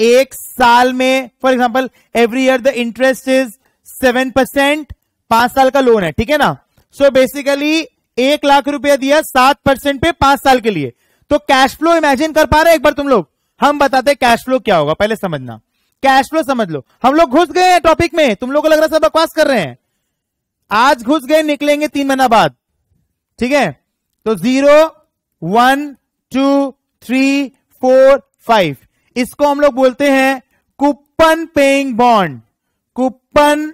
एक साल में for example every year the interest is seven percent पांच साल का लोन है ठीक है ना सो so बेसिकली एक लाख रुपया दिया सात परसेंट पे पांच साल के लिए तो कैश फ्लो इमेजिन कर पा रहे हैं एक बार तुम लोग हम बताते हैं कैश फ्लो क्या होगा पहले समझना कैश फ्लो समझ लो हम लोग घुस गए हैं टॉपिक में तुम लोग को लग रहा है सब बकवास कर रहे हैं आज घुस गए निकलेंगे तीन महीना बाद ठीक है तो zero one two three four five इसको हम लोग बोलते हैं coupon paying bond coupon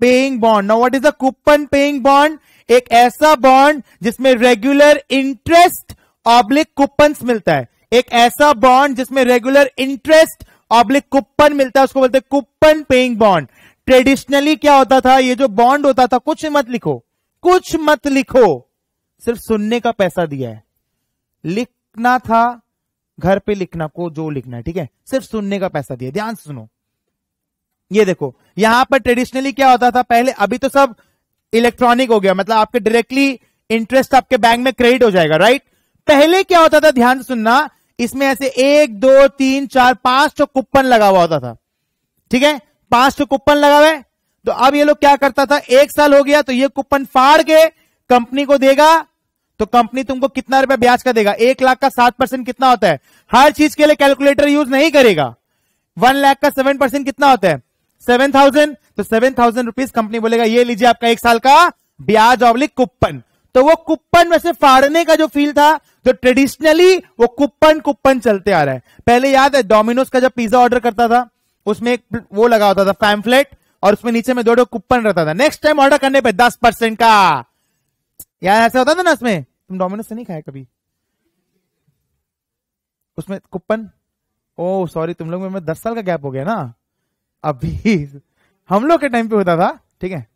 paying bond now what is the coupon paying bond एक ऐसा बॉन्ड जिसमें रेगुलर इंटरेस्ट ऑब्लिक कूपन मिलता है एक ऐसा बॉन्ड जिसमें रेगुलर इंटरेस्ट ऑब्लिक कूपन मिलता है उसको बोलते हैं कूपन पेइंग बॉन्ड ट्रेडिशनली क्या होता था ये जो बॉन्ड होता था कुछ मत लिखो कुछ मत लिखो सिर्फ सुनने का पैसा दिया है लिखना था घर पे लिखना को जो लिखना है ठीक है सिर्फ सुनने का पैसा दिया ध्यान सुनो ये देखो यहां पर ट्रेडिशनली क्या होता था पहले अभी तो सब इलेक्ट्रॉनिक हो गया मतलब आपके डायरेक्टली इंटरेस्ट आपके बैंक में क्रेडिट हो जाएगा राइट पहले क्या होता था ध्यान सुनना इसमें ऐसे एक दो तीन चार पांच सौ कूपन लगा हुआ होता था ठीक है पांच सौ कुपन लगा हुआ है तो अब ये लोग क्या करता था एक साल हो गया तो ये कूपन फाड़ के कंपनी को देगा तो कंपनी तुमको कितना रुपया ब्याज का देगा एक लाख का सात परसेंट कितना होता है हर चीज के लिए कैलकुलेटर यूज नहीं करेगा वन लाख का सेवन परसेंट कितना होता है सेवन थाउजेंड तो सेवन थाउजेंड रुपीज कंपनी बोलेगा ये लीजिए आपका एक साल का ब्याज ऑब्लिक कुपन तो वो कुपन में से फाड़ने का जो फील था तो ट्रेडिशनली वो कुपन कुपन चलते आ रहा है पहले याद है डोमिनोज का जब पिज्जा ऑर्डर करता था उसमें एक वो लगा होता था फैम्फलेट और उसमें नीचे में दो दो कुपन रहता था नेक्स्ट टाइम ऑर्डर करने पे दस परसेंट का यार ऐसा होता था ना उसमें तुम डोमिनोज से नहीं खाया कभी उसमें कुपन ओ सॉरी तुम लोग में दस साल का गैप हो गया ना अभी हम लोग के टाइम पे होता था ठीक है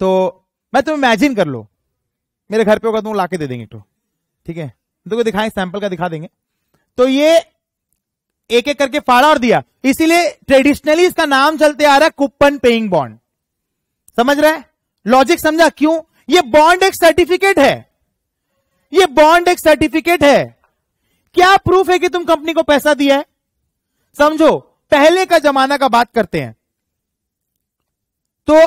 तो मैं तुम इमेजिन कर लो मेरे घर पे होगा तुम लाके दे देंगे तो ठीक है तुमको दिखाएं सैंपल का दिखा देंगे तो ये एक एक करके फाड़ा और दिया इसीलिए ट्रेडिशनली इसका नाम चलते आ रहा है कुपन पेइंग बॉन्ड समझ रहा है लॉजिक समझा क्यों ये बॉन्ड एक सर्टिफिकेट है ये बॉन्ड एक सर्टिफिकेट है क्या प्रूफ है कि तुम कंपनी को पैसा दिया है समझो पहले का जमाना का बात करते हैं तो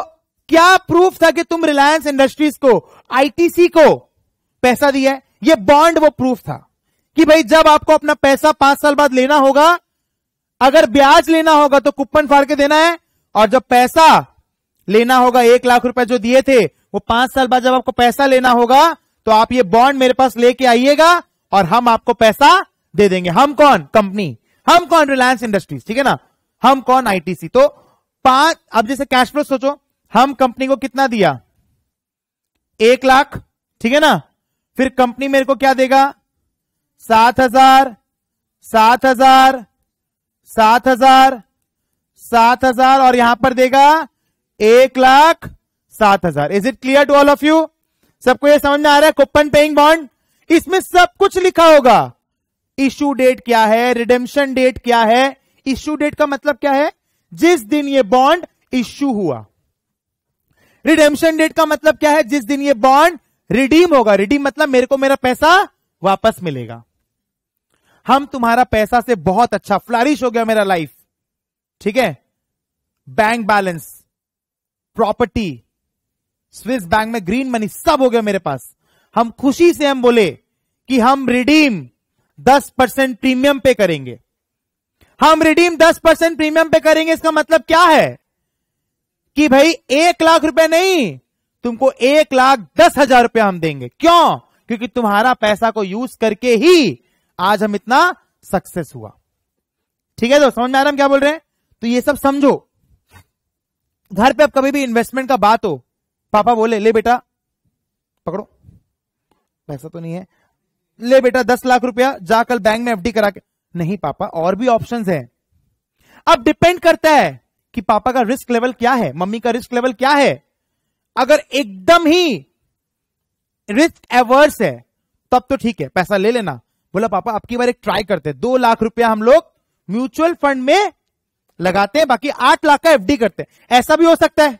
क्या प्रूफ था कि तुम रिलायंस इंडस्ट्रीज को आईटीसी को पैसा दिया है ये बॉन्ड वो प्रूफ था कि भाई जब आपको अपना पैसा पांच साल बाद लेना होगा अगर ब्याज लेना होगा तो कूपन फाड़ के देना है और जब पैसा लेना होगा एक लाख रुपए जो दिए थे वो पांच साल बाद जब आपको पैसा लेना होगा तो आप ये बॉन्ड मेरे पास लेके आइएगा और हम आपको पैसा दे देंगे हम कौन कंपनी हम कौन रिलायंस इंडस्ट्रीज ठीक है ना हम कौन आईटीसी तो पांच अब जैसे कैश फ्लो सोचो हम कंपनी को कितना दिया एक लाख ठीक है ना फिर कंपनी मेरे को क्या देगा सात हजार सात हजार सात हजार सात हजार और यहां पर देगा एक लाख सात हजार is it clear to all of you सबको ये समझ में आ रहा है कोपन पेइंग बॉन्ड इसमें सब कुछ लिखा होगा इश्यू डेट क्या है रिडेम्शन डेट क्या है इश्यू डेट का मतलब क्या है जिस दिन ये बॉन्ड इश्यू हुआ रिडेम्शन डेट का मतलब क्या है जिस दिन ये बॉन्ड रिडीम होगा रिडीम मतलब मेरे को मेरा पैसा वापस मिलेगा हम तुम्हारा पैसा से बहुत अच्छा फ्लारिश हो गया मेरा लाइफ ठीक है bank balance property Swiss bank में ग्रीन मनी सब हो गया मेरे पास हम खुशी से हम बोले कि हम रिडीम दस परसेंट प्रीमियम पे करेंगे हम रिडीम दस परसेंट प्रीमियम पे करेंगे इसका मतलब क्या है कि भाई एक लाख रुपए नहीं तुमको एक लाख दस हजार रुपया हम देंगे क्यों क्योंकि तुम्हारा पैसा को यूज करके ही आज हम इतना सक्सेस हुआ ठीक है दोस्त तो समझ में आ रहा हम क्या बोल रहे हैं तो ये सब समझो घर पे अब कभी भी इन्वेस्टमेंट का बात हो पापा बोले ले बेटा पकड़ो पैसा तो नहीं है ले बेटा दस लाख रुपया जा कल बैंक में एफडी करा के नहीं पापा और भी ऑप्शन है अब डिपेंड करता है कि पापा का रिस्क लेवल क्या है मम्मी का रिस्क लेवल क्या है अगर एकदम ही रिस्क एवर्स है तब तो ठीक है पैसा ले लेना बोला पापा आपकी बार एक ट्राई करते दो लाख रुपया हम लोग म्यूचुअल फंड में लगाते हैं बाकी आठ लाख का एफडी करते हैं ऐसा भी हो सकता है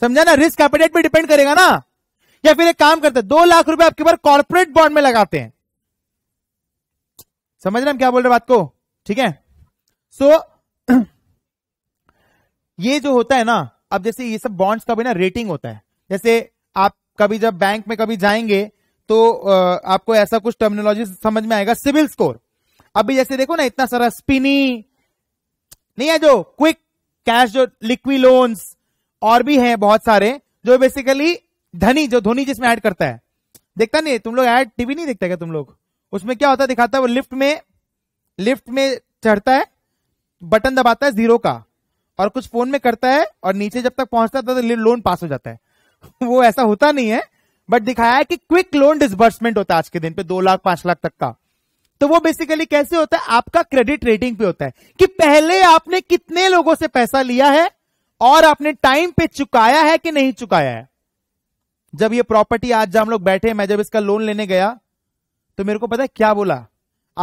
समझा ना रिस्क कैपिटेट पे डिपेंड करेगा ना या फिर एक काम करते हैं दो लाख रुपए आपके पास कॉर्पोरेट बॉन्ड में लगाते हैं समझ रहे हम क्या बोल रहे बात को ठीक है सो so, <clears throat> ये जो होता है ना अब जैसे ये सब बॉन्ड्स का भी ना रेटिंग होता है जैसे आप कभी जब बैंक में कभी जाएंगे तो आपको ऐसा कुछ टर्मिनोलॉजी समझ में आएगा सिविल स्कोर अभी जैसे देखो ना इतना सारा स्पिनी नहीं है जो क्विक कैश जो लिक्वी लोन्स और भी हैं बहुत सारे जो बेसिकली धनी जो धोनी जिसमें ऐड करता है देखता नहीं तुम लोग ऐड टीवी नहीं देखते क्या तुम लोग उसमें क्या होता है दिखाता है वो लिफ्ट में लिफ्ट में चढ़ता है बटन दबाता है जीरो का और कुछ फोन में करता है और नीचे जब तक पहुंचता है तो लोन पास हो जाता है <laughs> वो ऐसा होता नहीं है बट दिखाया है कि क्विक लोन डिसबर्समेंट होता है आज के दिन पे दो लाख पांच लाख तक का तो वो बेसिकली कैसे होता है आपका क्रेडिट रेटिंग पे होता है कि पहले आपने कितने लोगों से पैसा लिया है और आपने टाइम पे चुकाया है कि नहीं चुकाया है जब ये प्रॉपर्टी आज जब हम लोग बैठे मैं जब इसका लोन लेने गया तो मेरे को पता है क्या बोला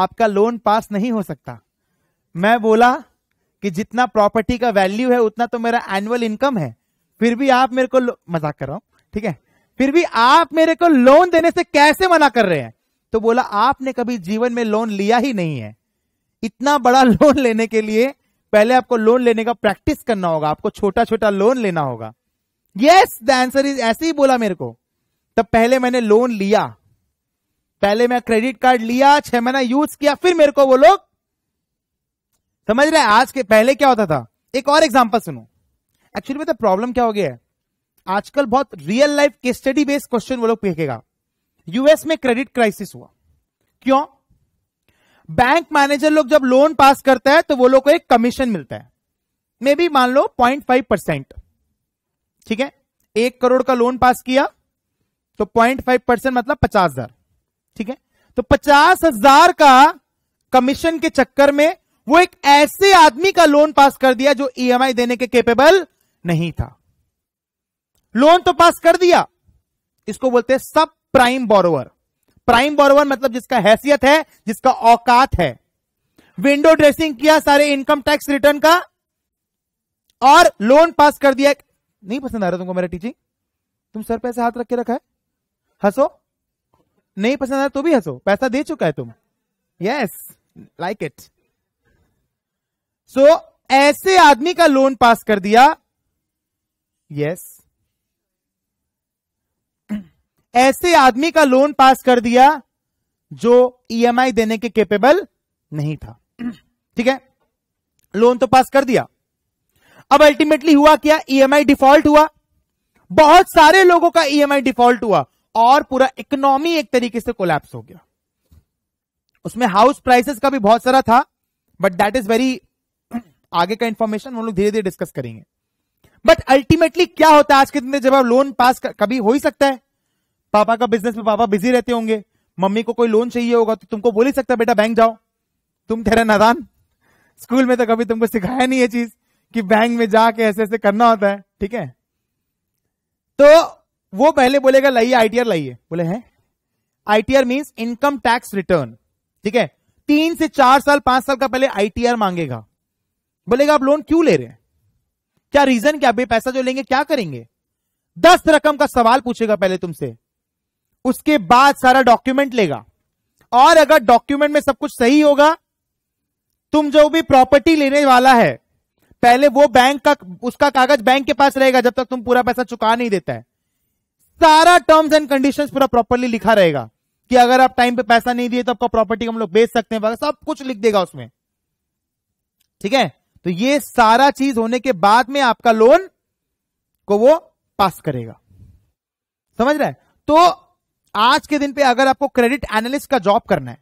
आपका लोन पास नहीं हो सकता मैं बोला कि जितना प्रॉपर्टी का वैल्यू है उतना तो मेरा एनुअल इनकम है फिर भी आप मेरे को मजाक कर रहा हूं ठीक है फिर भी आप मेरे को लोन देने से कैसे मना कर रहे हैं तो बोला आपने कभी जीवन में लोन लिया ही नहीं है इतना बड़ा लोन लेने के लिए पहले आपको लोन लेने का प्रैक्टिस करना होगा आपको छोटा छोटा लोन लेना होगा यस द आंसर इज ऐसे ही बोला मेरे को तब पहले मैंने लोन लिया पहले मैं क्रेडिट कार्ड लिया छह महीना यूज किया फिर मेरे को वो लोग समझ रहे आज के पहले क्या होता था एक और एग्जाम्पल सुनो एक्चुअली में प्रॉब्लम तो क्या हो गया है आजकल बहुत रियल लाइफ के स्टडी बेस्ड क्वेश्चन वो लोग फेंकेगा यूएस में क्रेडिट क्राइसिस हुआ क्यों बैंक मैनेजर लोग जब लोन पास करता है तो वो लोग को एक कमीशन मिलता है मे बी मान लो पॉइंट फाइव परसेंट ठीक है एक करोड़ का लोन पास किया तो पॉइंट फाइव परसेंट मतलब पचास हजार ठीक है तो पचास हजार का कमीशन के चक्कर में वो एक ऐसे आदमी का लोन पास कर दिया जो ईएमआई e देने के केपेबल नहीं था लोन तो पास कर दिया इसको बोलते हैं सब प्राइम बोरोवर प्राइम बोरोवर मतलब जिसका हैसियत है जिसका औकात है विंडो ड्रेसिंग किया सारे इनकम टैक्स रिटर्न का और लोन पास कर दिया एक नहीं पसंद आ रहा तुमको मेरा टीचिंग तुम सर पे ऐसे हाथ रख के रखा है हंसो नहीं पसंद आया तो भी हंसो पैसा दे चुका है तुम यस लाइक इट सो ऐसे आदमी का लोन पास कर दिया यस yes. ऐसे आदमी का लोन पास कर दिया जो ईएमआई e देने के केपेबल नहीं था ठीक है लोन तो पास कर दिया अब अल्टीमेटली हुआ क्या ईएमआई e डिफॉल्ट हुआ बहुत सारे लोगों का ईएमआई e डिफॉल्ट हुआ और पूरा इकोनॉमी एक तरीके से कोलैप्स हो गया उसमें हाउस प्राइसेस का भी बहुत सारा था बट दैट इज वेरी आगे का इंफॉर्मेशन हम लोग धीरे धीरे डिस्कस करेंगे बट अल्टीमेटली क्या होता है आज के दिन में जब आप लोन पास कर, कभी हो ही सकता है पापा का बिजनेस में पापा बिजी रहते होंगे मम्मी को कोई लोन चाहिए होगा तो तुमको बोल ही सकता है बेटा बैंक जाओ तुम तेरा नादान स्कूल में तो कभी तुमको सिखाया नहीं है चीज कि बैंक में जाके ऐसे ऐसे करना होता है ठीक है तो वो पहले बोलेगा लाइए आईटीआर लाइए बोले हैं ITR means income tax return ठीक है तीन से चार साल पांच साल का पहले आईटीआर मांगेगा बोलेगा आप लोन क्यों ले रहे हैं क्या रीजन क्या पैसा जो लेंगे क्या करेंगे दस रकम का सवाल पूछेगा पहले तुमसे उसके बाद सारा डॉक्यूमेंट लेगा और अगर डॉक्यूमेंट में सब कुछ सही होगा तुम जो भी प्रॉपर्टी लेने वाला है पहले वो बैंक का उसका कागज बैंक के पास रहेगा जब तक तुम पूरा पैसा चुका नहीं देता है सारा टर्म्स एंड कंडीशंस पूरा प्रॉपरली लिखा रहेगा कि अगर आप टाइम पे पैसा नहीं दिए तो आपका प्रॉपर्टी हम लोग बेच सकते हैं सब कुछ लिख देगा उसमें ठीक है तो ये सारा चीज होने के बाद में आपका लोन को वो पास करेगा समझ रहे तो आज के दिन पे अगर आपको क्रेडिट एनालिस्ट का जॉब करना है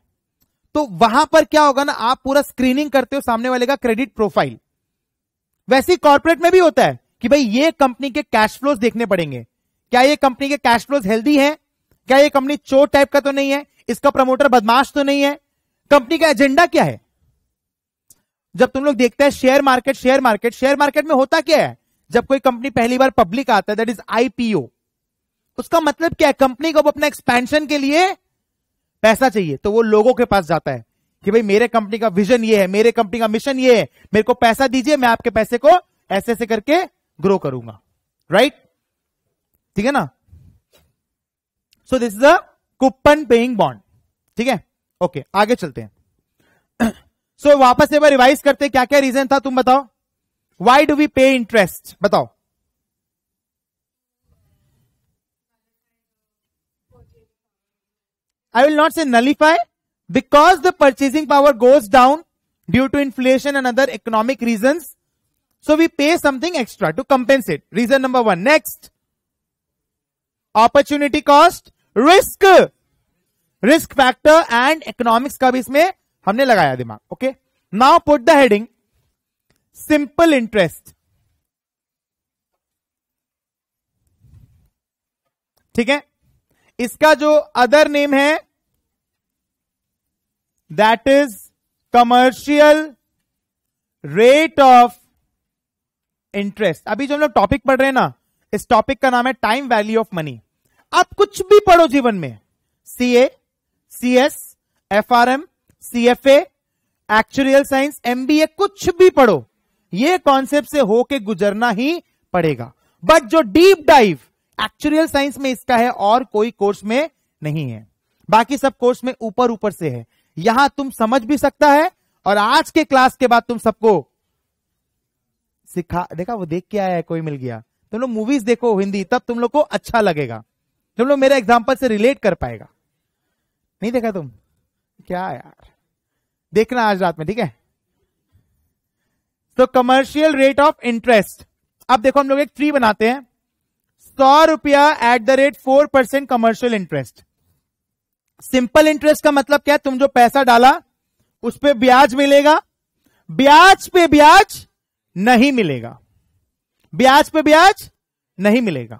तो वहां पर क्या होगा ना आप पूरा स्क्रीनिंग करते हो सामने वाले का क्रेडिट प्रोफाइल वैसे ही कॉर्पोरेट में भी होता है कि भाई ये कंपनी के कैश फ्लोज देखने पड़ेंगे क्या ये कंपनी के कैश फ्लोज हेल्दी है क्या ये कंपनी चोर टाइप का तो नहीं है इसका प्रमोटर बदमाश तो नहीं है कंपनी का एजेंडा क्या है जब तुम लोग देखते हैं share market share market share market में होता क्या है जब कोई कंपनी पहली बार पब्लिक आता है दैट इज आईपीओ उसका मतलब क्या है कंपनी को अपना एक्सपेंशन के लिए पैसा चाहिए तो वो लोगों के पास जाता है कि भाई मेरे कंपनी का विजन ये है मेरे कंपनी का मिशन ये है मेरे को पैसा दीजिए मैं आपके पैसे को ऐसे ऐसे करके ग्रो करूंगा राइट ठीक है ना so this is a coupon paying bond ठीक है ओके आगे चलते हैं सो <clears throat> so, वापस एक बार रिवाइज करते क्या क्या रीजन था तुम बताओ why do we pay interest बताओ I will not say nullify because the purchasing power goes down due to inflation and other economic reasons. So we pay something extra to compensate. Reason number one. Next. Opportunity cost, risk. Risk factor and economics का भी इसमें हमने लगाया दिमाग Okay. Now put the heading. Simple interest. ठीक है इसका जो अदर नेम है that is commercial rate of interest अभी जो हम लोग टॉपिक पढ़ रहे हैं ना इस टॉपिक का नाम है टाइम वैल्यू ऑफ मनी आप कुछ भी पढ़ो जीवन में C A C S F R M C F A actuarial science MBA कुछ भी पढ़ो ये कॉन्सेप्ट से होके गुजरना ही पड़ेगा बट जो डीप डाइव एक्चुरियल साइंस में इसका है और कोई कोर्स में नहीं है बाकी सब कोर्स में ऊपर ऊपर से है यहां तुम समझ भी सकता है और आज के क्लास के बाद तुम सबको सिखा देखा वो देख के आया है कोई मिल गया तुम लोग मूवीज देखो हिंदी तब तुम लोग को अच्छा लगेगा तुम लोग मेरे एग्जाम्पल से रिलेट कर पाएगा नहीं देखा तुम क्या यार देखना आज रात में ठीक है तो कमर्शियल रेट ऑफ इंटरेस्ट अब देखो हम लोग एक ट्री बनाते हैं सौ रुपया at the rate four percent commercial interest simple interest का मतलब क्या है तुम जो पैसा डाला उस पर ब्याज मिलेगा ब्याज पे ब्याज नहीं मिलेगा ब्याज पे ब्याज नहीं मिलेगा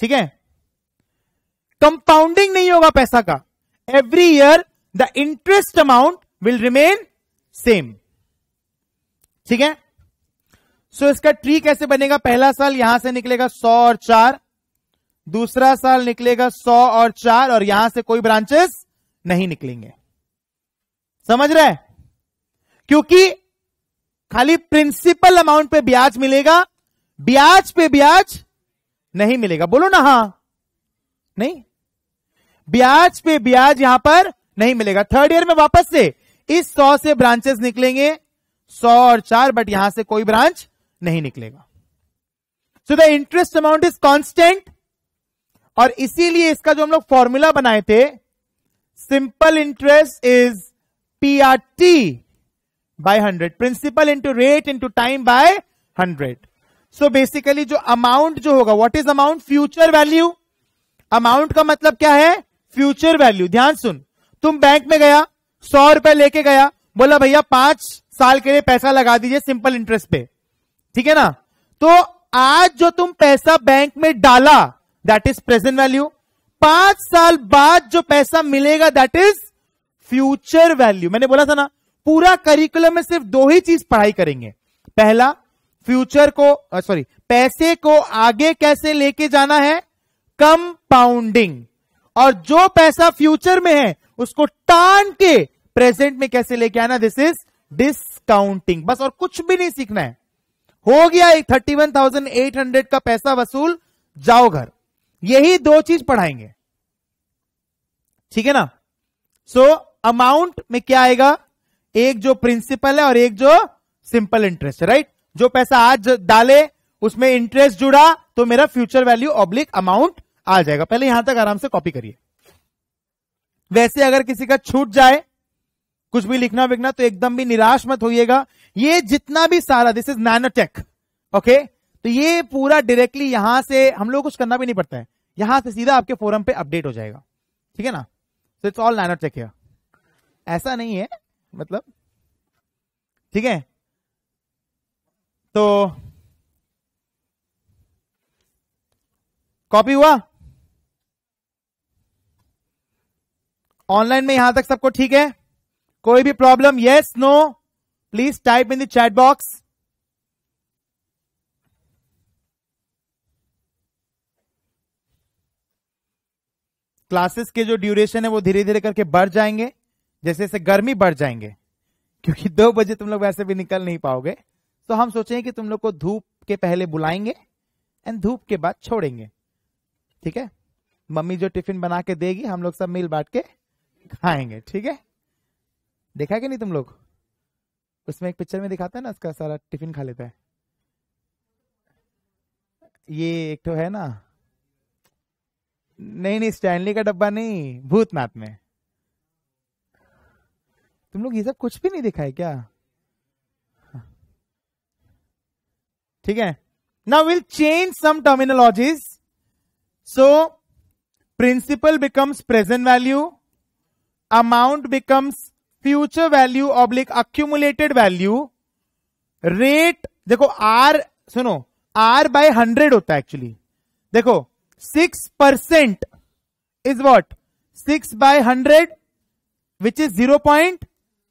ठीक है कंपाउंडिंग नहीं होगा पैसा का every year the interest amount will remain same ठीक है सो so, इसका ट्री कैसे बनेगा पहला साल यहां से निकलेगा सौ और चार दूसरा साल निकलेगा सौ और चार और यहां से कोई ब्रांचेस नहीं निकलेंगे समझ रहे क्योंकि खाली प्रिंसिपल अमाउंट पे ब्याज मिलेगा ब्याज पे ब्याज नहीं मिलेगा बोलो ना हां नहीं ब्याज पे ब्याज यहां पर नहीं मिलेगा थर्ड ईयर में वापस से इस सौ से ब्रांचेस निकलेंगे सौ और चार बट यहां से कोई ब्रांच नहीं निकलेगा so the interest amount is constant और इसीलिए इसका जो हम लोग फॉर्मूला बनाए थे simple interest is P R T by hundred principal into rate into time by hundred so basically जो अमाउंट जो होगा what is amount future value amount का मतलब क्या है फ्यूचर वैल्यू ध्यान सुन तुम बैंक में गया सौ रुपए लेके गया बोला भैया पांच साल के लिए पैसा लगा दीजिए सिंपल इंटरेस्ट पे ठीक है ना तो आज जो तुम पैसा बैंक में डाला दैट इज प्रेजेंट वैल्यू पांच साल बाद जो पैसा मिलेगा दैट इज फ्यूचर वैल्यू मैंने बोला था ना पूरा करिकुलम में सिर्फ दो ही चीज पढ़ाई करेंगे पहला फ्यूचर को सॉरी पैसे को आगे कैसे लेके जाना है कंपाउंडिंग और जो पैसा फ्यूचर में है उसको टान के प्रेजेंट में कैसे लेके आना दिस इज डिस्काउंटिंग बस और कुछ भी नहीं सीखना है हो गया एक thirty one thousand eight hundred का पैसा वसूल जाओ घर यही दो चीज पढ़ाएंगे ठीक है ना सो so, अमाउंट में क्या आएगा एक जो प्रिंसिपल है और एक जो सिंपल इंटरेस्ट है राइट जो पैसा आज डाले उसमें इंटरेस्ट जुड़ा तो मेरा फ्यूचर वैल्यू ऑब्लिक अमाउंट आ जाएगा पहले यहां तक आराम से कॉपी करिए वैसे अगर किसी का छूट जाए कुछ भी लिखना विकना तो एकदम भी निराश मत होइएगा ये जितना भी सारा दिस इज नैनोटेक ओके तो ये पूरा डायरेक्टली यहां से हम लोग कुछ करना भी नहीं पड़ता है यहां से सीधा आपके फोरम पे अपडेट हो जाएगा ठीक है ना so it's all nano check ऐसा नहीं है मतलब ठीक है तो कॉपी हुआ ऑनलाइन में यहां तक सबको ठीक है कोई भी problem yes no please type in the chat box classes के जो ड्यूरेशन है वो धीरे धीरे करके बढ़ जाएंगे जैसे जैसे गर्मी बढ़ जाएंगे क्योंकि दो बजे तुम लोग वैसे भी निकल नहीं पाओगे तो हम सोचें कि तुम लोग को धूप के पहले बुलाएंगे एंड धूप के बाद छोड़ेंगे ठीक है मम्मी जो टिफिन बना के देगी हम लोग सब मिल बांट के खाएंगे ठीक है देखा कि नहीं तुम लोग उसमें एक पिक्चर में दिखाता है ना उसका सारा टिफिन खा लेता है ये एक तो है ना नहीं नहीं स्टैंडली का डब्बा नहीं भूतनाथ में तुम लोग ये सब कुछ भी नहीं दिखा है क्या हाँ। ठीक है ना will change some terminologies so principal becomes present value amount becomes future value oblique accumulated value rate देखो आर सुनो आर बाय हंड्रेड होता है एक्चुअली देखो six percent is what six by hundred which is zero point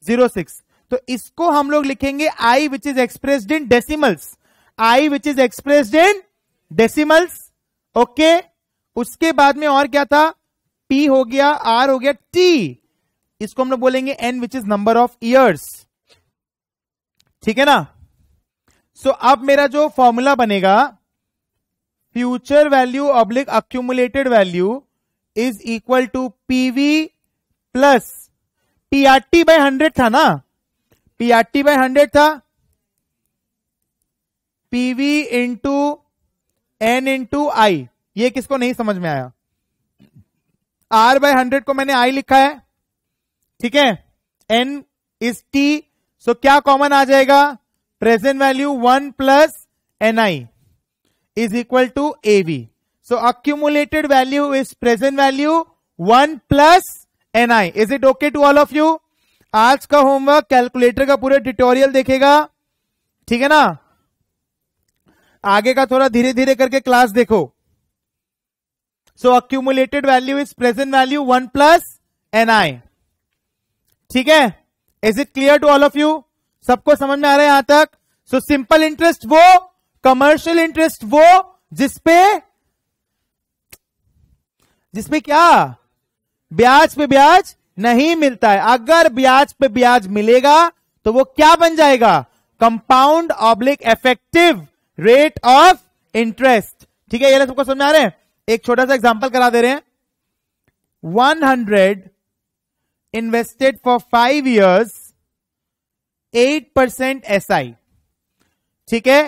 zero six तो इसको हम लोग लिखेंगे I which is expressed in decimals I which is expressed in decimals okay उसके बाद में और क्या था पी हो गया आर हो गया टी इसको हम लोग बोलेंगे N which is number of years ठीक है ना सो so, अब मेरा जो फॉर्मूला बनेगा future value oblique accumulated value is equal to PV plus PRT by hundred था ना पीआरटी बाय हंड्रेड था PV into N into I ये किसको नहीं समझ में आया आर बाय हंड्रेड को मैंने आई लिखा है ठीक है एन इज टी सो क्या कॉमन आ जाएगा present value one plus N I is equal to AV. So accumulated value is present value 1 plus NI. Is it okay to all of you? आज का होमवर्क कैलकुलेटर का पूरा ट्यूटोरियल देखेगा ठीक है ना आगे का थोड़ा धीरे धीरे करके क्लास देखो so accumulated value is present value one plus NI ठीक है is it clear to all of you सबको समझ में आ रहा है यहां तक सो सिंपल इंटरेस्ट वो कमर्शियल इंटरेस्ट वो जिसपे जिसपे क्या ब्याज पे ब्याज नहीं मिलता है अगर ब्याज पे ब्याज मिलेगा तो वो क्या बन जाएगा compound oblique effective rate of interest ठीक है ये सबको समझ आ रहे हैं एक छोटा सा एग्जांपल करा दे रहे हैं 100 invested for five years 8% SI ठीक है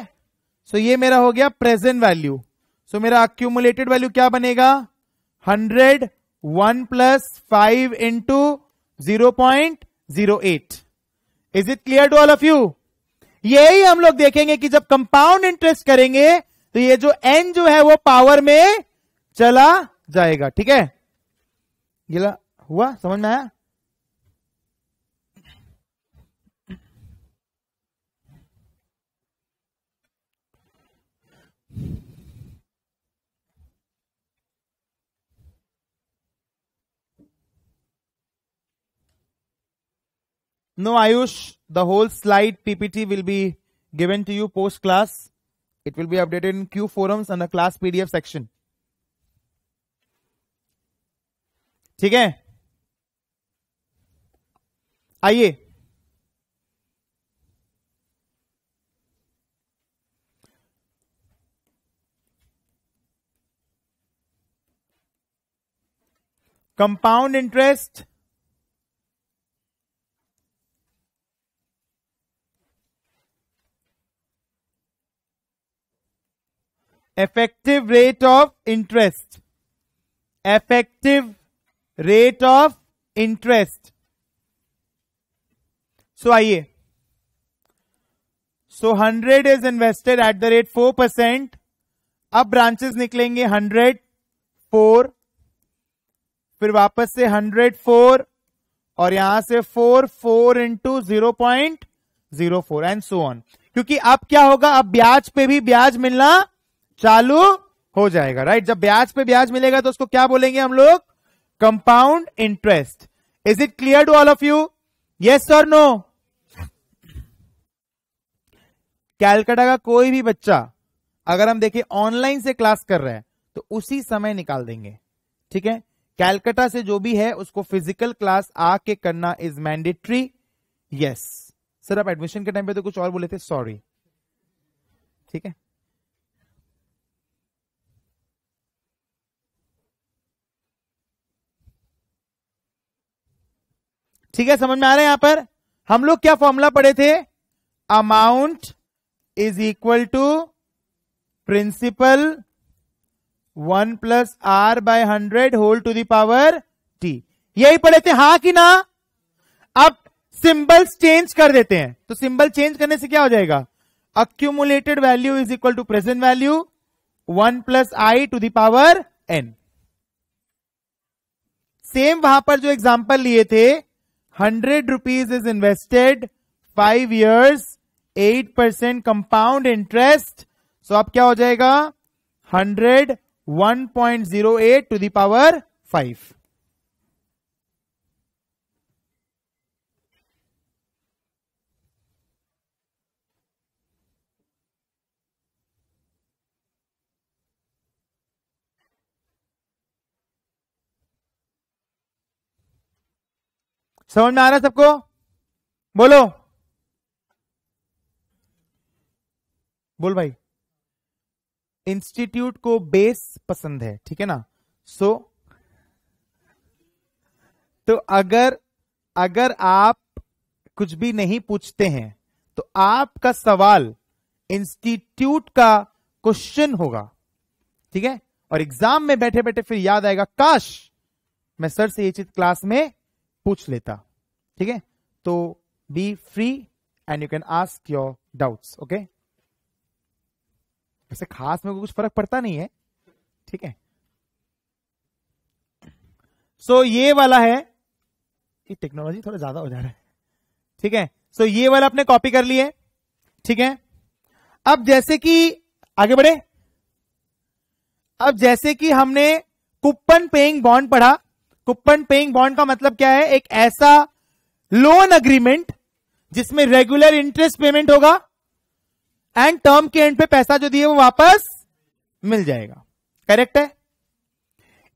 सो so ये मेरा हो गया प्रेजेंट वैल्यू सो मेरा अक्यूमुलेटेड वैल्यू क्या बनेगा hundred one plus five into zero point zero eight is it clear to all of you यही हम लोग देखेंगे कि जब कंपाउंड इंटरेस्ट करेंगे तो ये जो एन जो है वो पावर में चला जाएगा ठीक है गिला हुआ समझ में आया No, Ayush, the whole slide PPT will be given to you post class. It will be updated in Q forums and the class PDF section. ठीक है आइए compound interest effective rate of interest effective rate of interest so आइए so hundred is invested at the rate four percent अब ब्रांचेस निकलेंगे हंड्रेड फोर फिर वापस से हंड्रेड फोर और यहां से four four into zero point zero four and so on क्योंकि अब क्या होगा अब ब्याज पे भी ब्याज मिलना चालू हो जाएगा राइट जब ब्याज पे ब्याज मिलेगा तो उसको क्या बोलेंगे हम लोग compound interest is it clear to all of you yes और नो कैलकाटा का कोई भी बच्चा अगर हम देखें ऑनलाइन से क्लास कर रहा है तो उसी समय निकाल देंगे ठीक है कैलकाटा से जो भी है उसको फिजिकल क्लास आके करना इज मैंडेटरी यस सर आप एडमिशन के टाइम पे तो कुछ और बोले थे सॉरी ठीक है ठीक है समझ में आ रहा है यहां पर हम लोग क्या फॉर्मूला पढ़े थे amount is equal to principal one plus R by hundred whole to the power T यही पढ़े थे हा कि ना अब सिंबल्स चेंज कर देते हैं तो सिंबल चेंज करने से क्या हो जाएगा accumulated value is equal to present value one plus I to the power N same वहां पर जो एग्जाम्पल लिए थे 100 rupees is invested 5 years 8% compound interest so अब क्या हो 100 1.08 to the power 5 समझ में आ रहा है सबको बोलो बोल भाई इंस्टीट्यूट को बेस पसंद है ठीक है ना सो so, तो अगर अगर आप कुछ भी नहीं पूछते हैं तो आपका सवाल इंस्टीट्यूट का क्वेश्चन होगा ठीक है और एग्जाम में बैठे बैठे फिर याद आएगा काश मैं सर से ये चीज क्लास में पूछ लेता ठीक है तो be free and you can ask your doubts okay वैसे खास में कुछ फर्क पड़ता नहीं है ठीक है सो so, ये वाला है ये टेक्नोलॉजी थोड़ा ज्यादा हो जा रहा है ठीक है सो so, ये वाला आपने कॉपी कर लिए ठीक है अब जैसे कि आगे बढ़े अब जैसे कि हमने कुपन पेइंग बॉन्ड पढ़ा कुपन पेइंग बॉन्ड का मतलब क्या है एक ऐसा लोन अग्रीमेंट जिसमें रेगुलर इंटरेस्ट पेमेंट होगा एंड टर्म के एंड पे पैसा जो दिए वो वापस मिल जाएगा करेक्ट है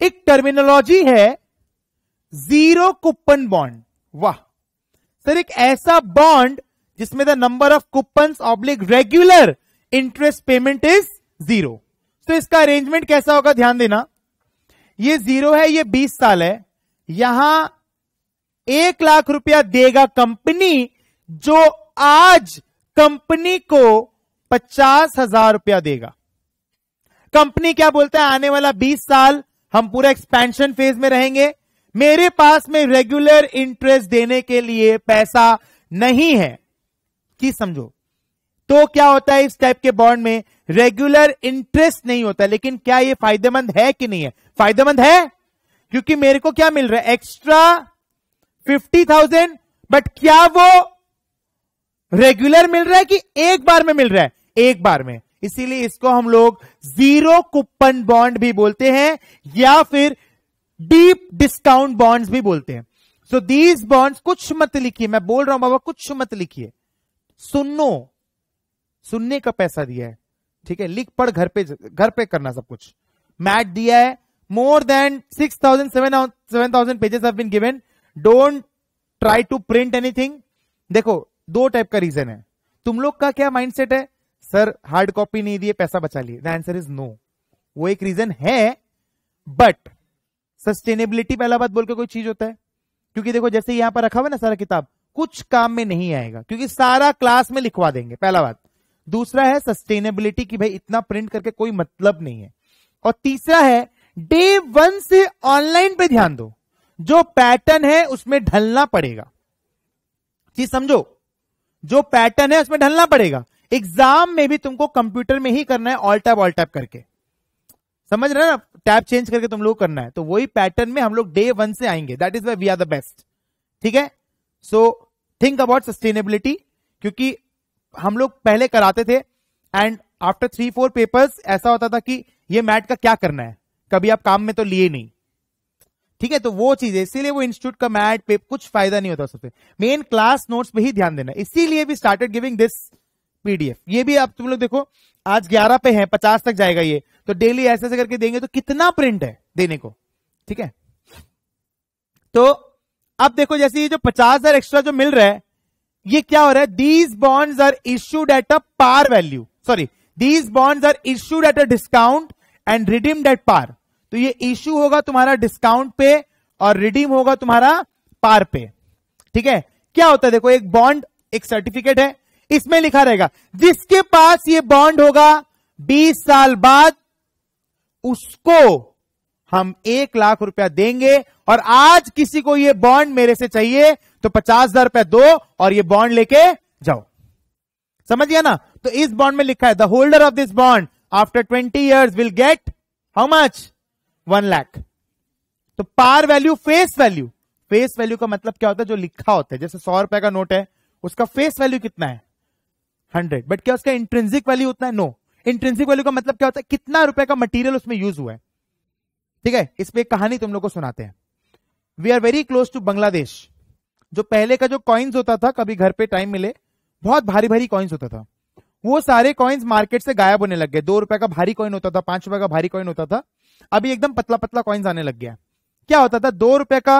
एक टर्मिनोलॉजी है जीरो कुपन बॉन्ड वाह सर एक ऐसा बॉन्ड जिसमें the number of coupon oblique regular interest payment is zero तो इसका अरेंजमेंट कैसा होगा ध्यान देना ये जीरो है ये बीस साल है यहां एक लाख रुपया देगा कंपनी जो आज कंपनी को पचास हजार रुपया देगा कंपनी क्या बोलता है आने वाला बीस साल हम पूरा एक्सपेंशन फेज में रहेंगे मेरे पास में रेगुलर इंटरेस्ट देने के लिए पैसा नहीं है कि समझो तो क्या होता है इस टाइप के बॉन्ड में रेगुलर इंटरेस्ट नहीं होता लेकिन क्या ये फायदेमंद है कि नहीं है फायदेमंद है क्योंकि मेरे को क्या मिल रहा है एक्स्ट्रा फिफ्टी थाउजेंड बट क्या वो रेगुलर मिल रहा है कि एक बार में मिल रहा है एक बार में इसीलिए इसको हम लोग जीरो कूपन बॉन्ड भी बोलते हैं या फिर डीप डिस्काउंट बॉन्ड्स भी बोलते हैं सो दीज बॉन्ड्स कुछ मत लिखिए मैं बोल रहा हूं बाबा कुछ मत लिखिए सुनो सुनने का पैसा दिया है ठीक है लिख पढ़ घर पे घर पे करना सब कुछ मैट दिया है more than six thousand seven seven thousand pages have been given don't try to print anything देखो दो टाइप का रीजन है तुम लोग का क्या माइंडसेट है सर हार्ड कॉपी नहीं दिए पैसा बचा लिए द आंसर इज नो वो एक रीजन है बट सस्टेनेबिलिटी पहला बात बोल के कोई चीज होता है क्योंकि देखो जैसे यहां पर रखा हुआ ना सारा किताब कुछ काम में नहीं आएगा क्योंकि सारा क्लास में लिखवा देंगे पहला बात दूसरा है सस्टेनेबिलिटी की भाई इतना प्रिंट करके कोई मतलब नहीं है और तीसरा है डे वन से ऑनलाइन पे ध्यान दो जो पैटर्न है उसमें ढलना पड़ेगा चीज समझो जो पैटर्न है उसमें ढलना पड़ेगा एग्जाम में भी तुमको कंप्यूटर में ही करना है ऑल टैप ऑल टैप करके समझ रहे ना टैप चेंज करके तुम लोग करना है तो वही पैटर्न में हम लोग डे वन से आएंगे that is why we are the best ठीक है सो थिंक अबाउट सस्टेनेबिलिटी क्योंकि हम लोग पहले कराते थे and after three four papers ऐसा होता था कि ये मैट का क्या करना है कभी आप काम में तो लिए नहीं ठीक है तो वो चीज है इसीलिए वो इंस्टीट्यूट का मैट पे कुछ फायदा नहीं होता सबसे मेन क्लास नोट्स पे ही ध्यान देना इसीलिए भी स्टार्टेड गिविंग दिस पीडीएफ ये भी आप तुम लोग देखो आज ग्यारह पे है पचास तक जाएगा ये तो डेली ऐसे ऐसे करके देंगे तो कितना प्रिंट है देने को ठीक है तो अब देखो जैसे ये जो पचास हजार एक्स्ट्रा जो मिल रहा है ये क्या हो रहा है these bonds are issued at a par value sorry these bonds are issued at a discount and redeemed at par तो ये इश्यू होगा तुम्हारा डिस्काउंट पे और रिडीम होगा तुम्हारा पार पे ठीक है क्या होता है देखो एक बॉन्ड एक सर्टिफिकेट है इसमें लिखा रहेगा जिसके पास ये बॉन्ड होगा 20 साल बाद उसको हम एक लाख रुपया देंगे और आज किसी को ये बॉन्ड मेरे से चाहिए तो पचास हजार रुपया दो और ये बॉन्ड लेके जाओ समझ गया ना तो इस बॉन्ड में लिखा है the holder of this bond after twenty years will get how much one lakh तो par value face value face value का मतलब क्या होता है जो लिखा होता है जैसे सौ रुपए का नोट है उसका फेस वैल्यू कितना है हंड्रेड बट क्या उसका इंट्रेंसिक वैल्यू उतना है नो इंट्रेंसिक वैल्यू का मतलब क्या होता है कितना रुपए का मटेरियल उसमें यूज हुआ है ठीक है इस पर कहानी तुम लोग को सुनाते हैं we are very close to Bangladesh जो पहले का जो कॉइन्स होता था कभी घर पे टाइम मिले बहुत भारी भारी कॉइन्स होता था वो सारे कॉइन्स मार्केट से गायब होने लग गए दो रुपए का भारी कॉइन होता था पांच रुपए का भारी कॉइन होता था अभी एकदम पतला पतला कॉइन्स आने लग गया क्या होता था दो रुपए का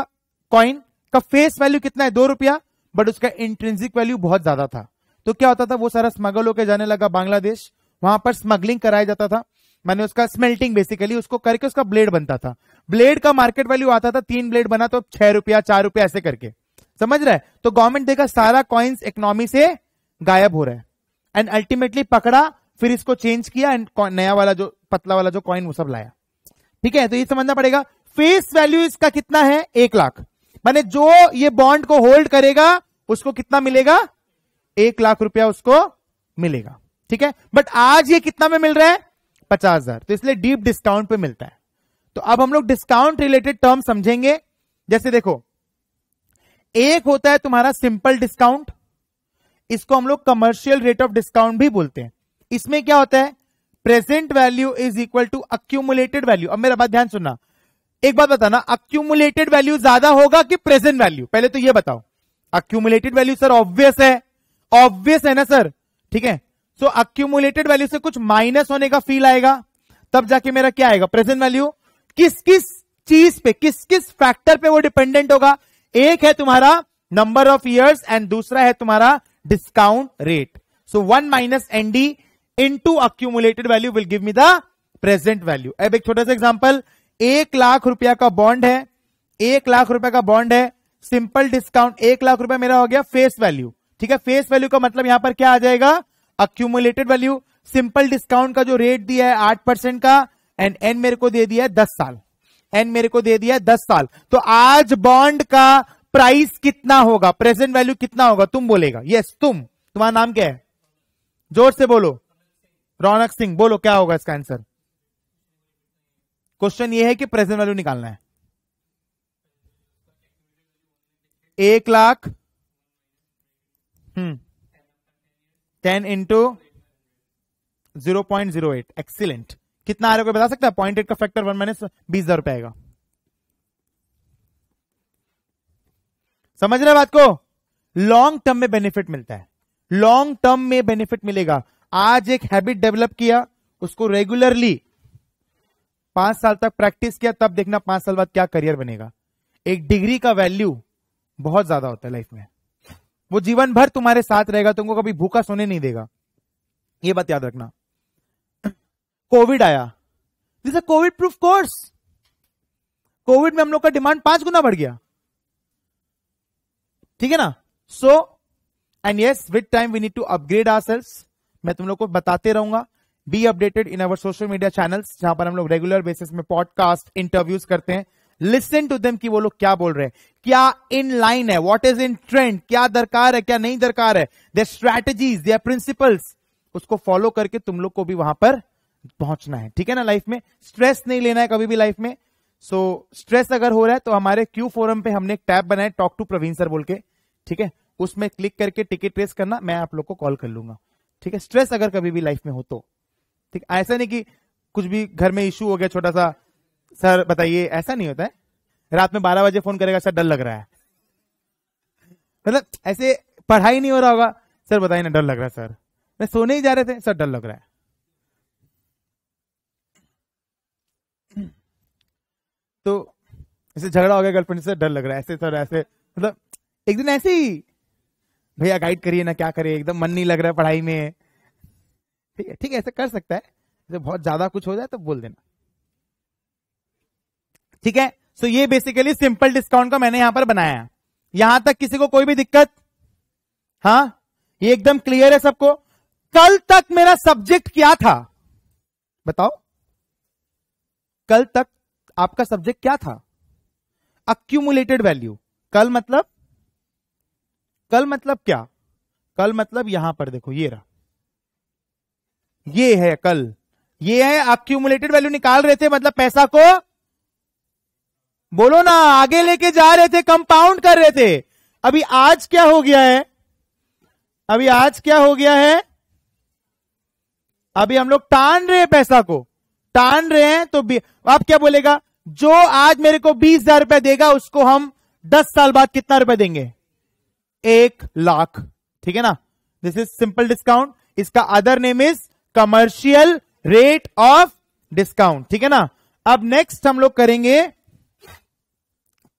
कॉइन का फेस वैल्यू कितना है दो रुपया बट उसका इंट्रेंसिक वैल्यू बहुत ज्यादा था तो क्या होता था वो सारा स्मगल होकर जाने लगा बांग्लादेश वहां पर स्मगलिंग कराया जाता था मैंने उसका स्मेल्टिंग बेसिकली उसको करके उसका ब्लेड बनता था ब्लेड का मार्केट वैल्यू आता था तीन ब्लेड बना तो छह रुपया चार रुपया ऐसे करके समझ रहा है तो गवर्नमेंट देखा सारा कॉइन्स इकोनॉमी से गायब हो रहा है एंड अल्टीमेटली पकड़ा फिर इसको चेंज किया एंड नया वाला जो पतला वाला जो कॉइन वो सब लाया ठीक है तो ये समझना पड़ेगा फेस वैल्यू इसका कितना है एक लाख मैंने जो ये बॉन्ड को होल्ड करेगा उसको कितना मिलेगा एक लाख रुपया उसको मिलेगा ठीक है बट आज ये कितना में मिल रहा है पचास हजार तो इसलिए डीप डिस्काउंट पे मिलता है तो अब हम लोग डिस्काउंट रिलेटेड टर्म समझेंगे जैसे देखो एक होता है तुम्हारा सिंपल डिस्काउंट इसको हम लोग कमर्शियल रेट ऑफ डिस्काउंट भी बोलते हैं इसमें क्या होता है present value is equal to accumulated value अब मेरा बात ध्यान सुनना एक बात बताना अक्यूमुलेटेड वैल्यू ज्यादा होगा कि प्रेजेंट वैल्यू पहले तो यह बताओ अक्यूमुलेटेड वैल्यू सर ऑब्वियस है ऑब्वियस है ना सर ठीक है सो अक्यूमुलेटेड वैल्यू से कुछ माइनस होने का फील आएगा तब जाके मेरा क्या आएगा प्रेजेंट वैल्यू किस किस चीज पे किस किस फैक्टर पे वो डिपेंडेंट होगा एक है तुम्हारा नंबर ऑफ इयर्स एंड दूसरा है तुम्हारा discount rate so one minus ND into accumulated value will give me the present value अब एक छोटा सा एग्जाम्पल एक लाख रुपया का बॉन्ड है एक लाख रुपया का बॉन्ड है सिंपल डिस्काउंट एक लाख रुपया मेरा हो गया फेस वैल्यू ठीक है फेस वैल्यू का मतलब यहां पर क्या आ जाएगा अक्यूमुलेटेड वैल्यू सिंपल डिस्काउंट का जो रेट दिया है आठ परसेंट का एंड एन मेरे को दे दिया है दस साल एन मेरे को दे दिया है दस साल तो आज बॉन्ड का प्राइस कितना होगा प्रेजेंट वैल्यू कितना होगा तुम बोलेगा यस yes, तुम तुम्हारा नाम क्या है जोर से बोलो रौनक सिंह बोलो क्या होगा इसका आंसर क्वेश्चन ये है कि प्रेजेंट वैल्यू निकालना है एक lakh hmm ten into zero point zero eight excellent कितना आ रहा है बता सकता है पॉइंट एट का फैक्टर वन माइनस बीस हजार रुपए आएगा समझ रहे बात को लॉन्ग टर्म में बेनिफिट मिलता है लॉन्ग टर्म में बेनिफिट मिलेगा आज एक हैबिट डेवलप किया उसको रेगुलरली पांच साल तक प्रैक्टिस किया तब देखना पांच साल बाद क्या करियर बनेगा एक डिग्री का वैल्यू बहुत ज्यादा होता है लाइफ में वो जीवन भर तुम्हारे साथ रहेगा तुमको कभी भूखा सोने नहीं देगा ये बात याद रखना कोविड आया this covid proof course covid में हम लोग का डिमांड पांच गुना बढ़ गया ठीक है ना so and yes with time we need to upgrade आर मैं तुम लोग को बताते रहूंगा be updated in our social media channels जहां पर हम लोग रेगुलर बेसिस में पॉडकास्ट इंटरव्यूज करते हैं लिसन टू देम कि वो लोग क्या बोल रहे हैं क्या इन लाइन है वॉट इज इन ट्रेंड क्या दरकार है क्या नहीं दरकार है देर स्ट्रैटेजीज देर प्रिंसिपल्स उसको फॉलो करके तुम लोग को भी वहां पर पहुंचना है ठीक है ना लाइफ में स्ट्रेस नहीं लेना है कभी भी लाइफ में सो so, स्ट्रेस अगर हो रहा है तो हमारे क्यू फोरम पे हमने एक टैब बनाया टॉक टू प्रवीण सर बोल के ठीक है उसमें क्लिक करके टिकट रेस करना मैं आप लोग को कॉल कर लूंगा ठीक है स्ट्रेस अगर कभी भी लाइफ में हो तो ठीक ऐसा नहीं कि कुछ भी घर में इश्यू हो गया छोटा सा सर बताइए ऐसा नहीं होता है रात में बारह बजे फोन करेगा सर डर लग रहा है मतलब ऐसे पढ़ाई नहीं हो रहा होगा सर बताइए ना डर लग रहा है सर मैं सोने ही जा रहे थे सर डर लग रहा है तो ऐसे झगड़ा हो गया गर्लफ्रेंड से डर लग रहा है ऐसे सर ऐसे मतलब एक दिन ऐसे ही भैया गाइड करिए ना क्या करिए एकदम मन नहीं लग रहा है पढ़ाई में ठीक है ठीक है ऐसे कर सकता है जब बहुत ज्यादा कुछ हो जाए तो बोल देना ठीक है सो ये बेसिकली सिंपल डिस्काउंट का मैंने यहां पर बनाया यहां तक किसी को कोई भी दिक्कत हाँ ये एकदम क्लियर है सबको कल तक मेरा सब्जेक्ट क्या था बताओ कल तक आपका सब्जेक्ट क्या था अक्यूमुलेटेड वैल्यू कल मतलब कल मतलब क्या कल मतलब यहां पर देखो ये रहा ये है कल ये है अक्यूमुलेटेड वैल्यू निकाल रहे थे मतलब पैसा को बोलो ना आगे लेके जा रहे थे कंपाउंड कर रहे थे अभी आज क्या हो गया है अभी आज क्या हो गया है अभी हम लोग टान रहे हैं पैसा को टान रहे हैं तो आप क्या बोलेगा जो आज मेरे को बीस हजार रुपया देगा उसको हम दस साल बाद कितना रुपए देंगे एक लाख ठीक है ना दिस इज सिंपल डिस्काउंट इसका other name is commercial rate of discount ठीक है ना अब नेक्स्ट हम लोग करेंगे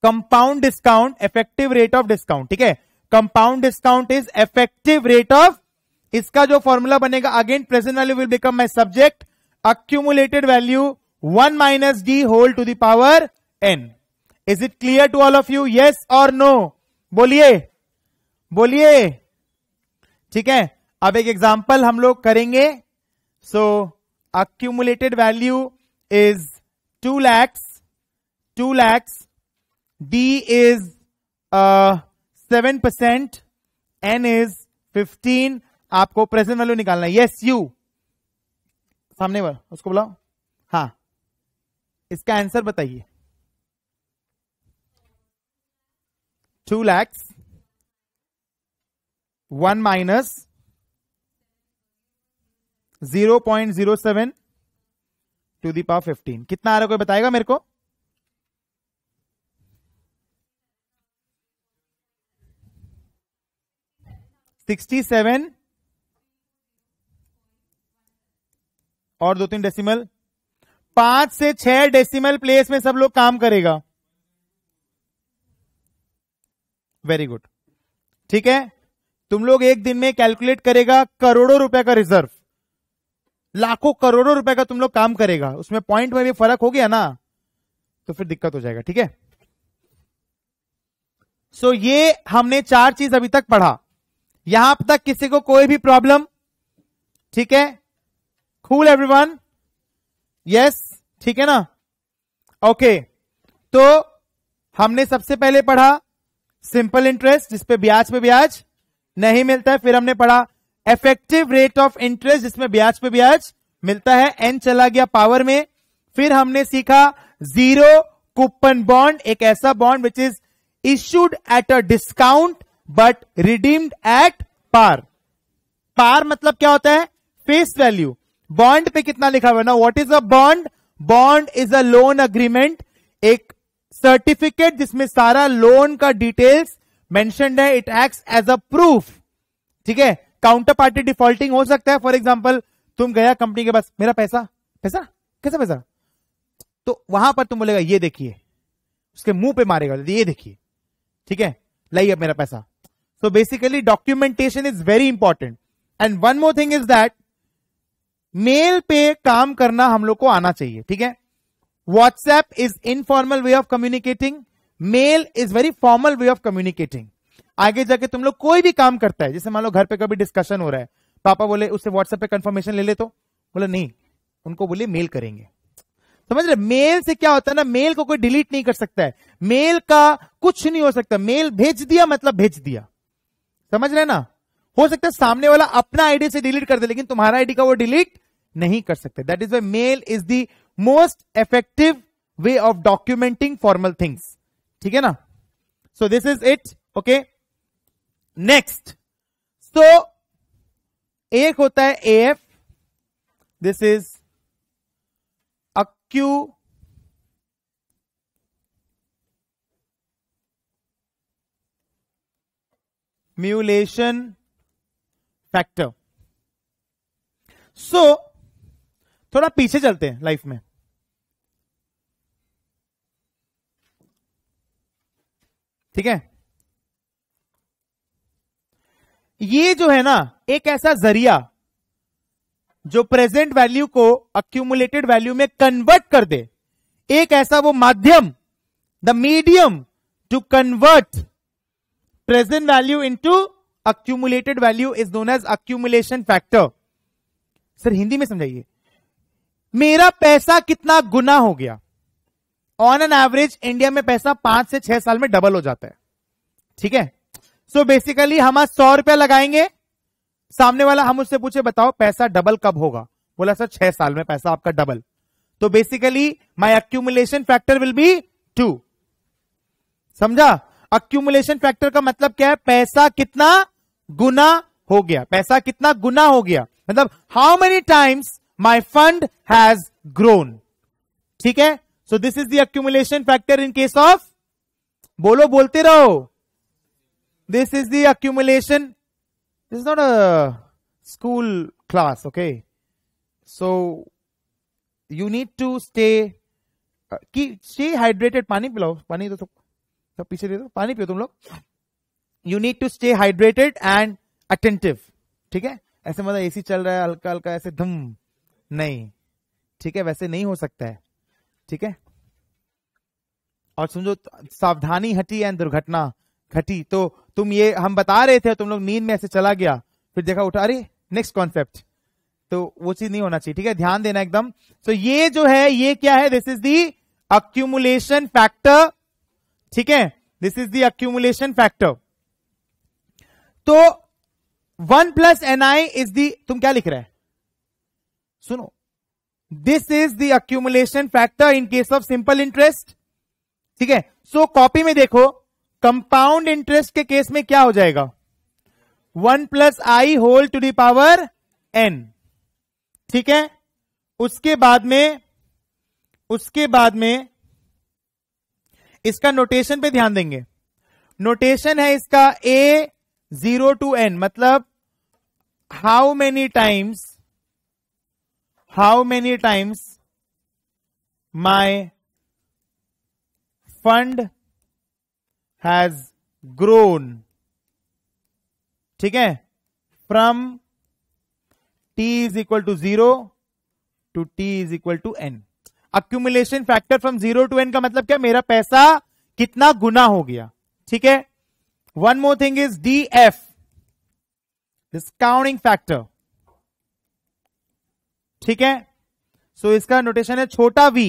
compound discount effective rate of discount ठीक है compound discount is effective rate of इसका जो फॉर्मूला बनेगा again present value will become my subject accumulated value one minus D whole to the power N is it clear to all of you yes और नो बोलिए बोलिए ठीक है अब एक एग्जाम्पल हम लोग करेंगे so accumulated value is two lakhs two lakhs D is uh, 7%, N is 15, आपको प्रेजेंट वैल्यू निकालना है यस यू सामने वाला उसको बुलाओ हाँ इसका आंसर बताइए two lakhs one minus zero point zero seven to the power fifteen कितना आ रहा है कोई बताएगा मेरे को सिक्सटी सेवन और दो तीन डेसिमल पांच से छह डेसिमल प्लेस में सब लोग काम करेगा वेरी गुड ठीक है तुम लोग एक दिन में कैलकुलेट करेगा करोड़ों रुपए का रिजर्व लाखों करोड़ों रुपए का तुम लोग काम करेगा उसमें पॉइंट में भी फर्क हो गया ना तो फिर दिक्कत हो जाएगा ठीक है सो ये हमने चार चीज अभी तक पढ़ा यहां तक किसी को कोई भी प्रॉब्लम ठीक है एवरी एवरीवन यस ठीक है ना ओके okay, तो हमने सबसे पहले पढ़ा सिंपल इंटरेस्ट जिसपे ब्याज पे ब्याज नहीं मिलता है फिर हमने पढ़ा इफेक्टिव रेट ऑफ इंटरेस्ट जिसमें ब्याज पे ब्याज मिलता है एन चला गया पावर में फिर हमने सीखा जीरो कूपन बॉन्ड एक ऐसा bond which is issued at a discount but redeemed at par par मतलब क्या होता है फेस वैल्यू बॉन्ड पे कितना लिखा हुआ ना what is a bond bond is a loan agreement एक सर्टिफिकेट जिसमें सारा लोन का डिटेल्स मेंशन है it act as a proof ठीक है काउंटर पार्टी डिफॉल्टिंग हो सकता है फॉर एग्जाम्पल तुम गया कंपनी के पास मेरा पैसा पैसा कैसा पैसा तो वहां पर तुम बोलेगा ये देखिए उसके मुंह पे मारेगा ये देखिए ठीक है लाइए मेरा पैसा So basically documentation is very important. And one more thing is that mail पे काम करना हम लोग को आना चाहिए ठीक है WhatsApp is informal way of communicating mail is very formal way of communicating आगे जाके तुम लोग कोई भी काम करता है जैसे मान लो घर पे कभी डिस्कशन हो रहा है पापा बोले उससे व्हाट्सएप पे कंफर्मेशन ले ले तो बोले नहीं उनको बोले मेल करेंगे समझ रहे मेल से क्या होता है ना मेल को कोई डिलीट नहीं कर सकता है मेल का कुछ नहीं हो सकता मेल भेज दिया मतलब भेज दिया समझ रहे ना हो सकता है सामने वाला अपना आईडी से डिलीट कर दे लेकिन तुम्हारा आईडी का वो डिलीट नहीं कर सकते that is why mail is the most effective way of documenting formal things ठीक है ना so this is it okay next so एक होता है A F this is accumulation factor so थोड़ा पीछे चलते हैं लाइफ में ठीक है ये जो है ना एक ऐसा जरिया जो प्रेजेंट वैल्यू को अक्यूमुलेटेड वैल्यू में कन्वर्ट कर दे एक ऐसा वो माध्यम the medium to convert present value into accumulated value is known as accumulation factor. Sir Hindi में समझाइए मेरा पैसा कितना गुना हो गया ऑन एन एवरेज इंडिया में पैसा पांच से छह साल में डबल हो जाता है ठीक है सो बेसिकली हम आज सौ रुपया लगाएंगे सामने वाला हम उससे पूछे बताओ पैसा डबल कब होगा बोला सर छह साल में पैसा आपका डबल तो basically my accumulation factor will be two समझा अक्यूमुलेशन फैक्टर का मतलब क्या है पैसा कितना गुना हो गया पैसा कितना गुना हो गया मतलब how many times my fund has grown ठीक है so this is accumulation accumulation factor in case of बोलो बोलते रहो this is accumulation this is not a school class okay so you need to stay की स्टे हाइड्रेटेड पानी पिलाओ पानी तो, तो तो पीछे दे दो पानी पियो तुम लोग you need to stay hydrated and attentive ठीक है ऐसे मतलब एसी चल रहा है हल्का हल्का ऐसे धुम नहीं ठीक है वैसे नहीं हो सकता है ठीक है और समझो सावधानी हटी एंड दुर्घटना घटी तो तुम ये हम बता रहे थे तुम लोग नींद में ऐसे चला गया फिर देखा उठा अरे नेक्स्ट कॉन्सेप्ट तो वो चीज नहीं होना चाहिए ठीक है ध्यान देना एकदम तो so, ये जो है ये क्या है this is the accumulation factor ठीक है दिस इज दूमुलेशन फैक्टर तो one plus N I is the तुम क्या लिख रहे हैं सुनो this is the accumulation factor in case of simple interest ठीक है सो कॉपी में देखो कंपाउंड इंटरेस्ट के केस में क्या हो जाएगा one plus I whole to the power N ठीक है उसके बाद में उसके बाद में इसका नोटेशन पे ध्यान देंगे नोटेशन है इसका ए जीरो टू एन मतलब how many times how many times my fund has grown ठीक है from T is equal to zero to T is equal to N accumulation factor from zero to N का मतलब क्या मेरा पैसा कितना गुना हो गया ठीक है one more thing is D F discounting factor ठीक है सो so, इसका नोटेशन है छोटा V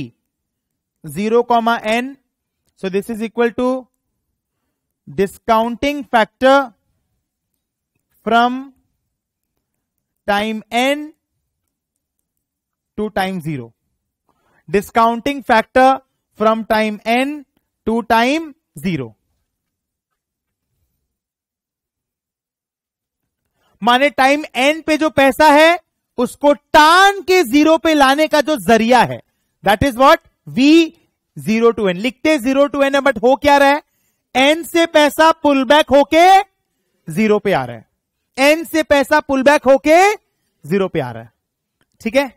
zero comma N so this is equal to discounting factor from time N to time zero discounting factor from time N to time zero माने टाइम एन पे जो पैसा है उसको टान के जीरो पे लाने का जो जरिया है that is what V zero to N लिखते जीरो टू एन है बट हो क्या रहा है एन से पैसा पुल बैक होके जीरो पे आ रहा है एन से पैसा पुल बैक होके जीरो पे आ रहा है ठीक है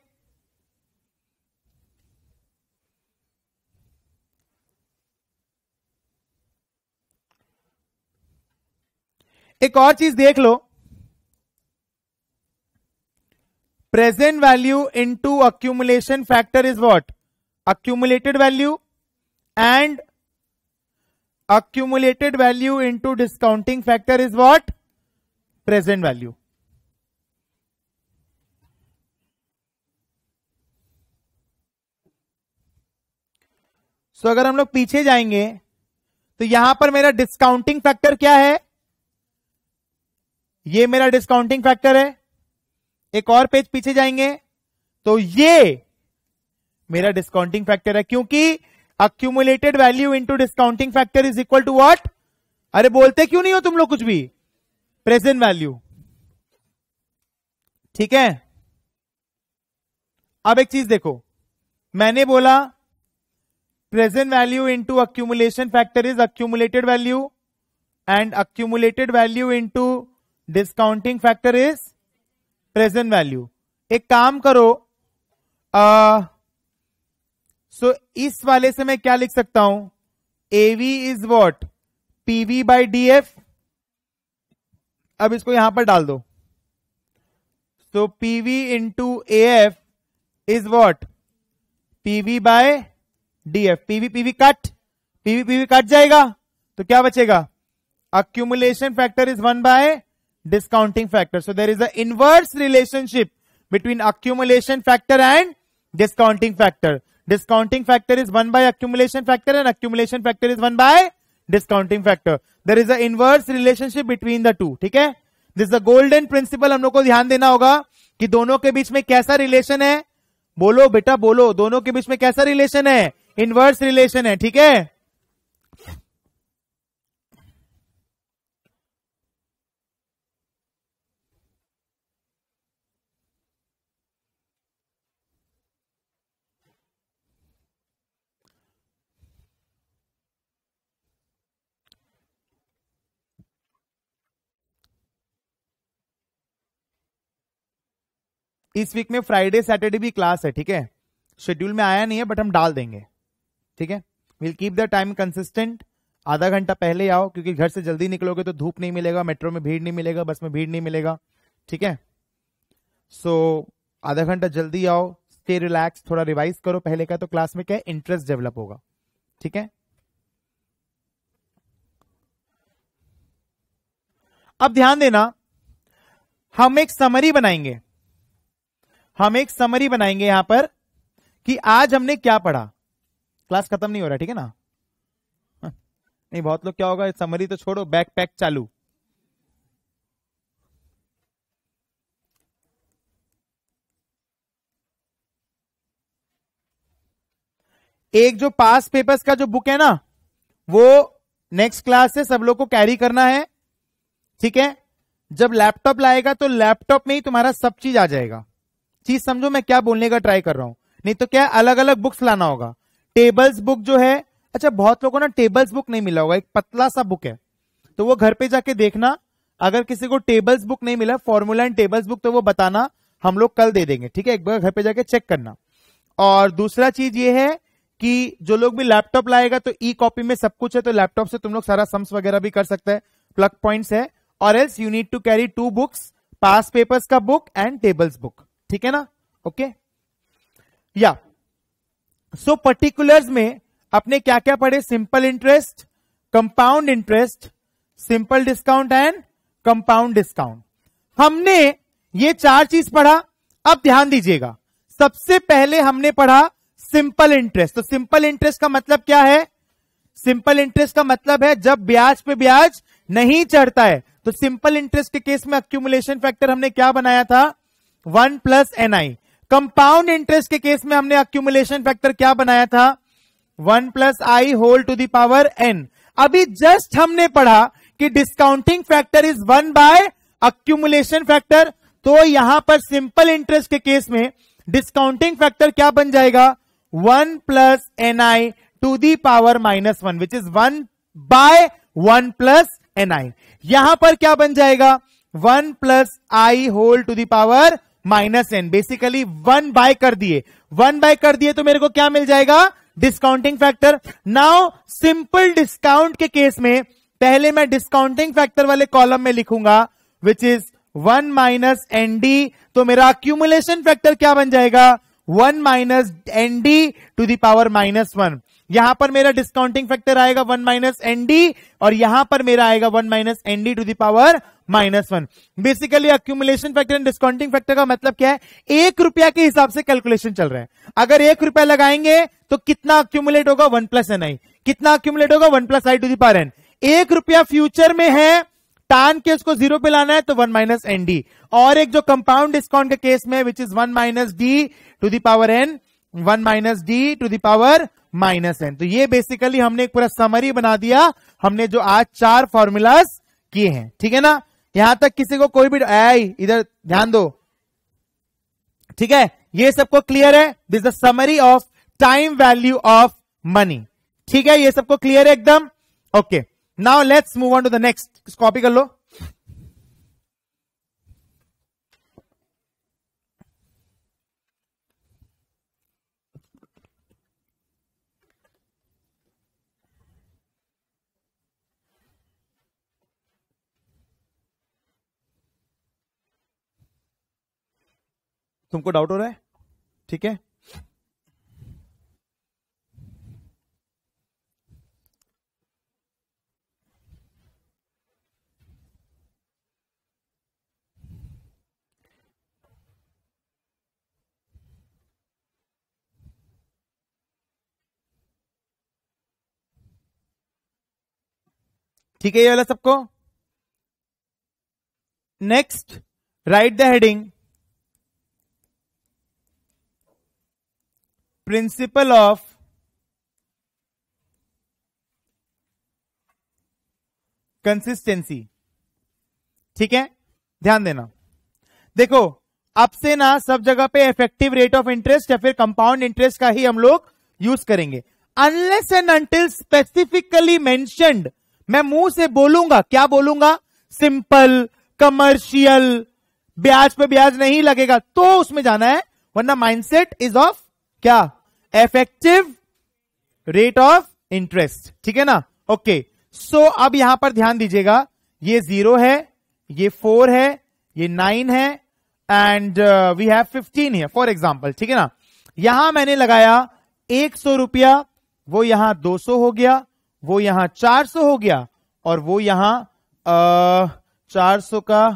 एक और चीज देख लो present value into accumulation factor is what accumulated value and accumulated value into discounting factor is what present value so अगर हम लोग पीछे जाएंगे तो यहां पर मेरा डिस्काउंटिंग फैक्टर क्या है ये मेरा डिस्काउंटिंग फैक्टर है एक और पेज पीछे जाएंगे तो ये मेरा डिस्काउंटिंग फैक्टर है क्योंकि accumulated value into discounting factor is equal to what अरे बोलते क्यों नहीं हो तुम लोग कुछ भी प्रेजेंट वैल्यू ठीक है अब एक चीज देखो मैंने बोला present value into accumulation factor is accumulated value and accumulated value into discounting factor is present value एक काम करो आ, सो इस वाले से मैं क्या लिख सकता हूं AV is what PV by D F अब इसको यहां पर डाल दो so PV into A F is what PV by DF PV PV cut PV PV cut जाएगा तो क्या बचेगा accumulation factor is one by discounting factor. So there is an inverse relationship between accumulation factor and discounting factor. Discounting factor is 1 by accumulation factor and accumulation factor is 1 by discounting factor. There is an inverse relationship between the two. ठीक है दिस द गोल्डन प्रिंसिपल हम लोग को ध्यान देना होगा कि दोनों के बीच में कैसा रिलेशन है बोलो बेटा बोलो दोनों के बीच में कैसा रिलेशन है इनवर्स रिलेशन है ठीक है इस वीक में फ्राइडे सैटरडे भी क्लास है ठीक है शेड्यूल में आया नहीं है बट हम डाल देंगे ठीक है will keep the time consistent आधा घंटा पहले आओ क्योंकि घर से जल्दी निकलोगे तो धूप नहीं मिलेगा मेट्रो में भीड़ नहीं मिलेगा बस में भीड़ नहीं मिलेगा ठीक है सो so, आधा घंटा जल्दी आओ स्टे रिलैक्स थोड़ा रिवाइज करो पहले का तो क्लास में क्या इंटरेस्ट डेवलप होगा ठीक है अब ध्यान देना हम एक समरी बनाएंगे हम एक समरी बनाएंगे यहां पर कि आज हमने क्या पढ़ा क्लास खत्म नहीं हो रहा ठीक है ना नहीं बहुत लोग क्या होगा समरी तो छोड़ो बैकपैक चालू एक जो पास पेपर्स का जो बुक है ना वो नेक्स्ट क्लास से सब लोग को कैरी करना है ठीक है जब लैपटॉप लाएगा तो लैपटॉप में ही तुम्हारा सब चीज आ जाएगा चीज समझो मैं क्या बोलने का ट्राई कर रहा हूं नहीं तो क्या अलग अलग बुक्स लाना होगा टेबल्स बुक जो है अच्छा बहुत लोगों ना टेबल्स बुक नहीं मिला होगा एक पतला सा बुक है तो वो घर पे जाके देखना अगर किसी को टेबल्स बुक नहीं मिला फॉर्मूला एंड टेबल्स बुक तो वो बताना हम लोग कल दे देंगे ठीक है एक बार घर पे जाके चेक करना और दूसरा चीज ये है कि जो लोग भी लैपटॉप लाएगा तो ई कॉपी में सब कुछ है तो लैपटॉप से तुम लोग सारा सम्स वगैरह भी कर सकते हैं प्लग पॉइंट्स है और else you need to carry two books past papers का बुक एंड टेबल्स बुक ठीक है ना ओके या सो पर्टिकुलर्स में अपने क्या क्या पढ़े simple interest compound interest simple discount and compound discount हमने ये चार चीज पढ़ा अब ध्यान दीजिएगा सबसे पहले हमने पढ़ा सिंपल इंटरेस्ट तो सिंपल इंटरेस्ट का मतलब क्या है सिंपल इंटरेस्ट का मतलब है जब ब्याज पे ब्याज नहीं चढ़ता है तो सिंपल इंटरेस्ट के केस में अक्यूमुलेशन फैक्टर हमने क्या बनाया था one plus N I compound interest के केस में हमने अक्यूमुलेशन फैक्टर क्या बनाया था one plus I whole to the power N अभी जस्ट हमने पढ़ा कि discounting factor is one by accumulation factor तो यहां पर सिंपल इंटरेस्ट के केस में डिस्काउंटिंग फैक्टर क्या बन जाएगा one plus N I to the power minus one which is one by one plus N I यहां पर क्या बन जाएगा one plus I whole to the power minus N basically one by कर दिए वन बाय कर दिए तो मेरे को क्या मिल जाएगा discounting factor now simple discount के केस में पहले मैं डिस्काउंटिंग फैक्टर वाले कॉलम में लिखूंगा which is one minus N D तो मेरा अक्यूमुलेशन फैक्टर क्या बन जाएगा one minus N D to the power minus one यहां पर मेरा डिस्काउंटिंग फैक्टर आएगा वन माइनस एनडी और यहां पर मेरा आएगा one minus ND to the power minus one basically accumulation factor and discounting factor का मतलब क्या है एक रुपया के हिसाब से कैलकुलेशन चल रहा है अगर एक रुपया लगाएंगे तो कितना अक्यूमुलेट होगा वन प्लस एन आई कितना अक्यूमुलेट होगा one plus I to the power N एक रुपया फ्यूचर में है टान के उसको जीरो पे लाना है तो वन माइनस एन डी और एक जो कंपाउंड डिस्काउंट के केस में which is one minus D to the power N one minus D to the power minus N तो ये बेसिकली हमने एक पूरा समरी बना दिया हमने जो आज चार फॉर्मूलाज किए हैं ठीक है ना यहां तक किसी को कोई भी आई इधर ध्यान दो ठीक है ये सबको क्लियर है this the summary of time value of money ठीक है ये सबको क्लियर है एकदम okay now let's move on to the next copy कर लो तुमको डाउट हो रहा है ठीक है ठीक है ये वाला सबको next write the heading principle of consistency ठीक है ध्यान देना देखो अब से ना सब जगह पे इफेक्टिव रेट ऑफ इंटरेस्ट या फिर कंपाउंड इंटरेस्ट का ही हम लोग यूज करेंगे unless and until specifically mentioned मैं मुंह से बोलूंगा क्या बोलूंगा सिंपल कमर्शियल ब्याज पे ब्याज नहीं लगेगा तो उसमें जाना है वरना माइंडसेट इज ऑफ क्या इफेक्टिव रेट ऑफ इंटरेस्ट ठीक है ना ओके okay. सो so, अब यहां पर ध्यान दीजिएगा ये जीरो है ये फोर है ये नाइन है एंड वी हैव फिफ्टीन है फॉर एग्जाम्पल ठीक है ना यहां मैंने लगाया एक सौ रुपया वो यहां दो सौ हो गया वो यहां चार सौ हो गया और वो यहां uh, चार सौ का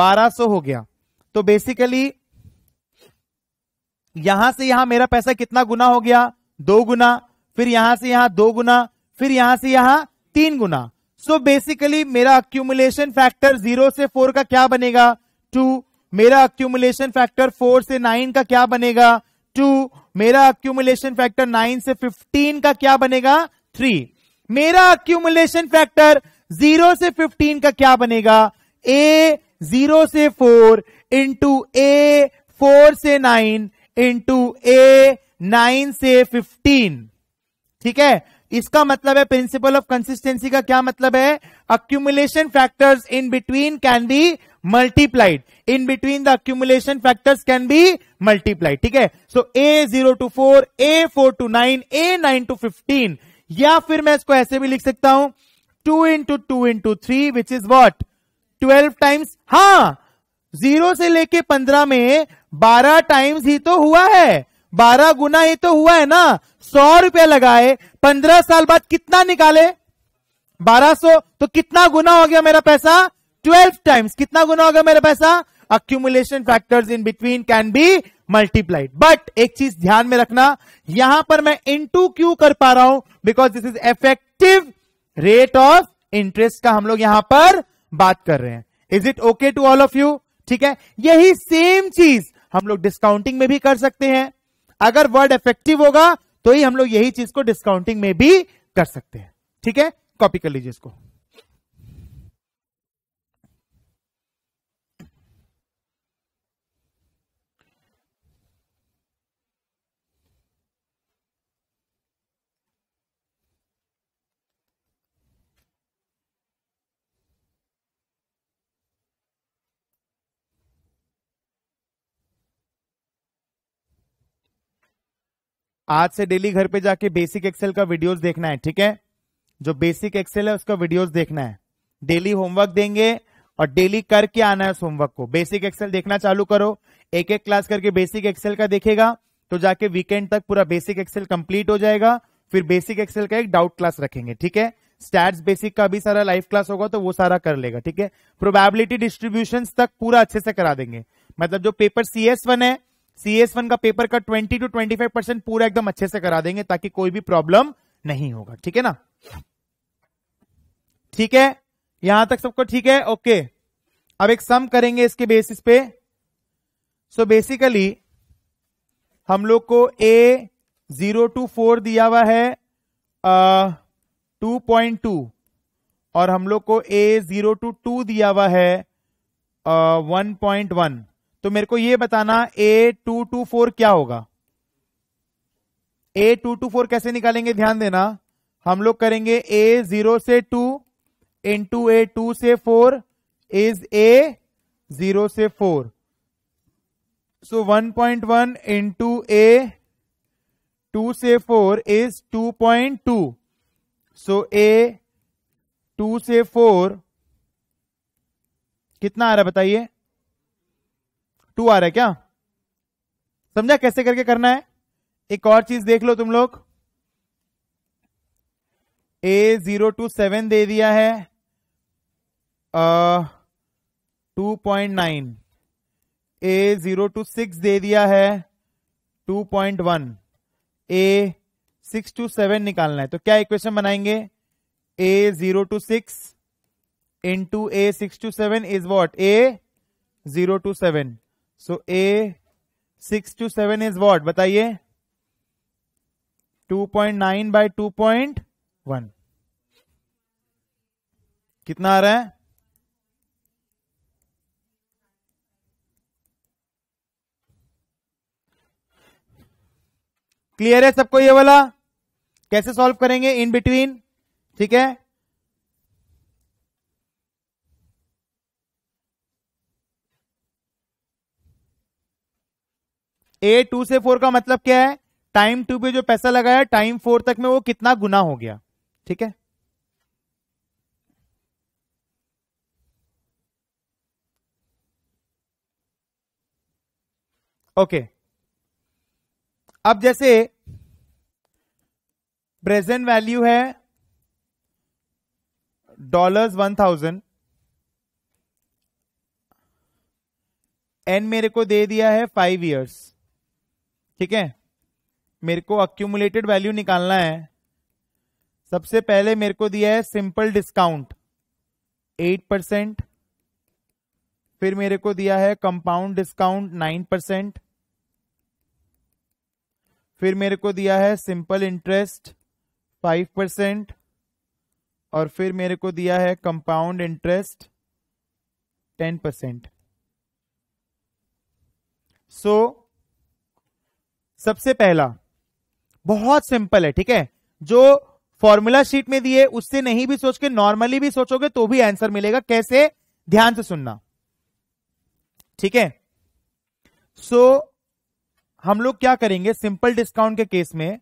बारह सौ हो गया तो बेसिकली यहां से यहां मेरा पैसा कितना गुना हो गया दो गुना फिर यहां से यहां दो गुना फिर यहां से यहां तीन गुना सो so बेसिकली मेरा अक्यूमुलेशन फैक्टर जीरो से फोर का क्या बनेगा टू मेरा अक्यूमुलेशन फैक्टर फोर से नाइन का क्या बनेगा टू मेरा अक्यूमुलेशन फैक्टर नाइन से फिफ्टीन का क्या बनेगा थ्री मेरा अक्यूमुलेशन फैक्टर जीरो से फिफ्टीन का क्या बनेगा ए जीरो से फोर इंटू ए फोर से नाइन इंटू ए नाइन से फिफ्टीन ठीक है इसका मतलब है प्रिंसिपल ऑफ कंसिस्टेंसी का क्या मतलब है accumulation factors in between can be multiplied in between the accumulation factors can be multiplied ठीक है so A zero to four A four to nine A nine to fifteen या फिर मैं इसको ऐसे भी लिख सकता हूं two into two into three which is what twelve times हा जीरो से लेके पंद्रह में बारह टाइम्स ही तो हुआ है बारह गुना ही तो हुआ है ना सौ रुपया लगाए पंद्रह साल बाद कितना निकाले बारह सौ तो कितना गुना हो गया मेरा पैसा ट्वेल्व टाइम्स कितना गुना हो गया मेरा पैसा accumulation factors in between can be multiplied but एक चीज ध्यान में रखना यहां पर मैं इंटू क्यू कर पा रहा हूं because this is effective rate of interest का हम लोग यहां पर बात कर रहे हैं is it okay to all of you ठीक है यही सेम चीज हम लोग डिस्काउंटिंग में भी कर सकते हैं अगर वर्ड इफेक्टिव होगा तो ही हम लोग यही चीज को डिस्काउंटिंग में भी कर सकते हैं ठीक है कॉपी कर लीजिए इसको आज से डेली घर पे जाके बेसिक एक्सेल का वीडियोस देखना है ठीक है जो बेसिक एक्सेल है उसका वीडियोस देखना है डेली होमवर्क देंगे और डेली करके आना है उस होमवर्क को बेसिक एक्सेल देखना चालू करो एक एक क्लास करके बेसिक एक्सेल का देखेगा तो जाके वीकेंड तक पूरा बेसिक एक्सेल कंप्लीट हो जाएगा फिर बेसिक एक्सेल का एक डाउट क्लास रखेंगे ठीक है स्टैट्स बेसिक का भी सारा लाइव क्लास होगा तो वो सारा कर लेगा ठीक है प्रोबेबिलिटी डिस्ट्रीब्यूशन तक पूरा अच्छे से करा देंगे मतलब जो पेपर सी एस वन है सी एस वन का पेपर का twenty two twenty five percent पूरा एकदम अच्छे से करा देंगे ताकि कोई भी प्रॉब्लम नहीं होगा ठीक है ना ठीक है यहां तक सबको ठीक है ओके अब एक सम करेंगे इसके बेसिस पे सो so बेसिकली हम लोग को ए जीरो टू फोर दिया हुआ है टू पॉइंट टू और हम लोग को ए जीरो टू टू दिया हुआ है वन पॉइंट वन तो मेरे को यह बताना ए टू टू फोर क्या होगा ए टू टू फोर कैसे निकालेंगे ध्यान देना हम लोग करेंगे ए जीरो से टू इंटू ए टू से फोर इज ए जीरो से four so one point one into A two से four is two point two so A two से फोर कितना आ रहा है बताइए टू आ रहा है क्या समझा कैसे करके करना है एक और चीज देख लो तुम लोग ए जीरो टू सेवन दे दिया है two point nine A zero two six दे दिया है two point one A six two seven निकालना है तो क्या इक्वेशन बनाएंगे A zero two six into A six two seven is what A zero two seven so A six two seven is what बताइए two point nine by two point one कितना आ रहा है क्लियर है सबको ये वाला कैसे सॉल्व करेंगे इन बिटवीन ठीक है ए टू से फोर का मतलब क्या है टाइम टू पे जो पैसा लगाया टाइम फोर तक में वो कितना गुना हो गया ठीक है ओके अब जैसे प्रेजेंट वैल्यू है डॉलर्स वन थाउजेंड एन मेरे को दे दिया है फाइव इयर्स ठीक है मेरे को अक्यूमुलेटेड वैल्यू निकालना है सबसे पहले मेरे को दिया है सिंपल डिस्काउंट एट परसेंट फिर मेरे को दिया है कंपाउंड डिस्काउंट नाइन परसेंट फिर मेरे को दिया है सिंपल इंटरेस्ट फाइव परसेंट और फिर मेरे को दिया है compound interest ten percent so सबसे पहला बहुत सिंपल है ठीक है जो फॉर्मूला शीट में दिए उससे नहीं भी सोच के नॉर्मली भी सोचोगे तो भी आंसर मिलेगा कैसे ध्यान से सुनना ठीक है सो हम लोग क्या करेंगे सिंपल डिस्काउंट के केस में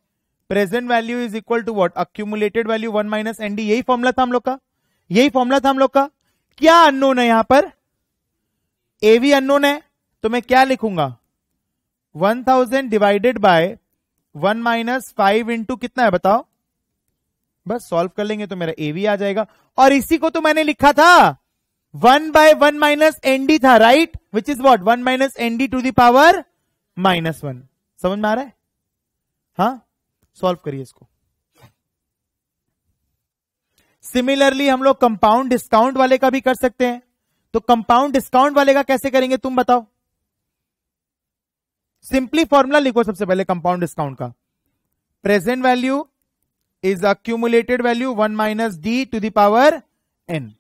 present value is equal to what accumulated value one minus N D यही फॉर्मूला था हम लोग का यही फॉर्मूला था हम लोग का क्या अननोन है यहां पर एवी अननोन है तो मैं क्या लिखूंगा one thousand divided by one minus five into कितना है बताओ बस सॉल्व कर लेंगे तो मेरा एवी आ जाएगा और इसी को तो मैंने लिखा था one by one minus N D था right which is what one minus ND to the power minus one समझ में आ रहा है हा सॉल्व करिए इसको सिमिलरली हम लोग कंपाउंड डिस्काउंट वाले का भी कर सकते हैं तो कंपाउंड डिस्काउंट वाले का कैसे करेंगे तुम बताओ सिंपली फॉर्मूला लिखो सबसे पहले कंपाउंड डिस्काउंट का present value is accumulated value one minus D to the power N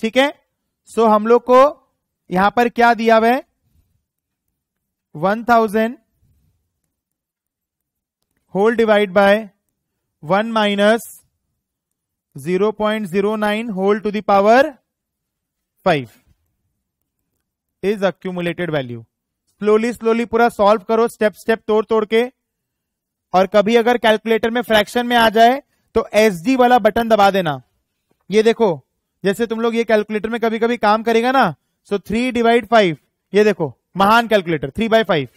ठीक है सो हम लोग को यहां पर क्या दिया हुआ है one thousand whole divide by one minus zero point zero nine whole to the power five is accumulated value slowly slowly पूरा सॉल्व करो स्टेप स्टेप तोड़ तोड़ के और कभी अगर कैलकुलेटर में फ्रैक्शन में आ जाए तो एस वाला बटन दबा देना ये देखो जैसे तुम लोग ये कैलकुलेटर में कभी कभी काम करेगा ना सो थ्री डिवाइड फाइव ये देखो महान कैलकुलेटर थ्री बाई फाइव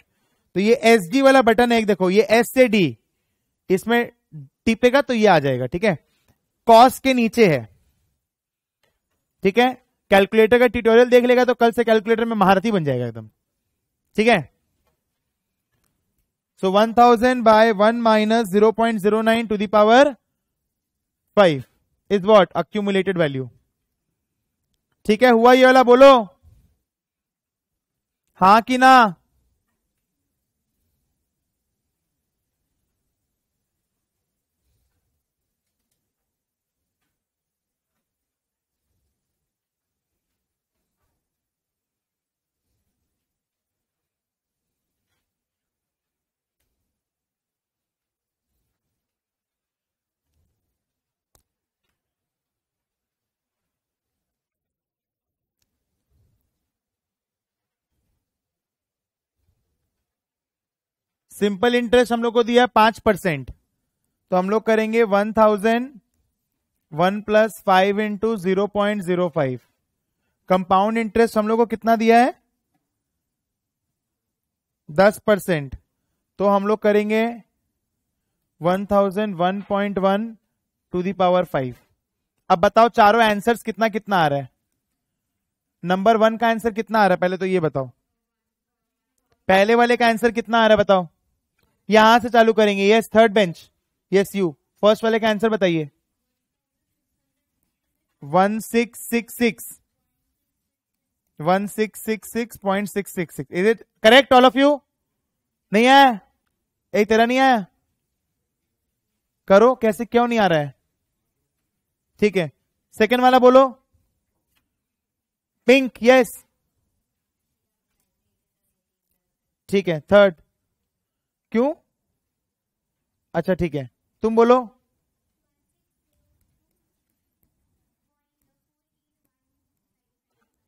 तो ये एस वाला बटन है एक देखो ये एस से डी इसमें टिपेगा तो ये आ जाएगा ठीक है कॉस के नीचे है ठीक है कैलकुलेटर का ट्यूटोरियल देख लेगा तो कल से कैलकुलेटर में महारथी बन जाएगा एकदम ठीक है so one thousand by one minus zero point zero nine to the power five is what accumulated value ठीक है हुआ ये वाला बोलो हा कि ना सिंपल इंटरेस्ट हम लोग को दिया है पांच परसेंट तो हम लोग करेंगे one thousand one plus five into zero point zero five compound interest हम लोग को कितना दिया है दस परसेंट तो हम लोग करेंगे one thousand one point one to the power five अब बताओ चारों आंसर्स कितना कितना आ रहा है नंबर वन का आंसर कितना आ रहा है पहले तो ये बताओ पहले वाले का आंसर कितना आ रहा है बताओ यहां से चालू करेंगे yes third bench yes you first वाले का आंसर बताइए one six six six one six six six point six six six is it correct all of you नहीं आया एक तेरा नहीं आया करो कैसे क्यों नहीं आ रहा है ठीक है सेकेंड वाला बोलो पिंक यस ठीक है थर्ड क्यों अच्छा ठीक है तुम बोलो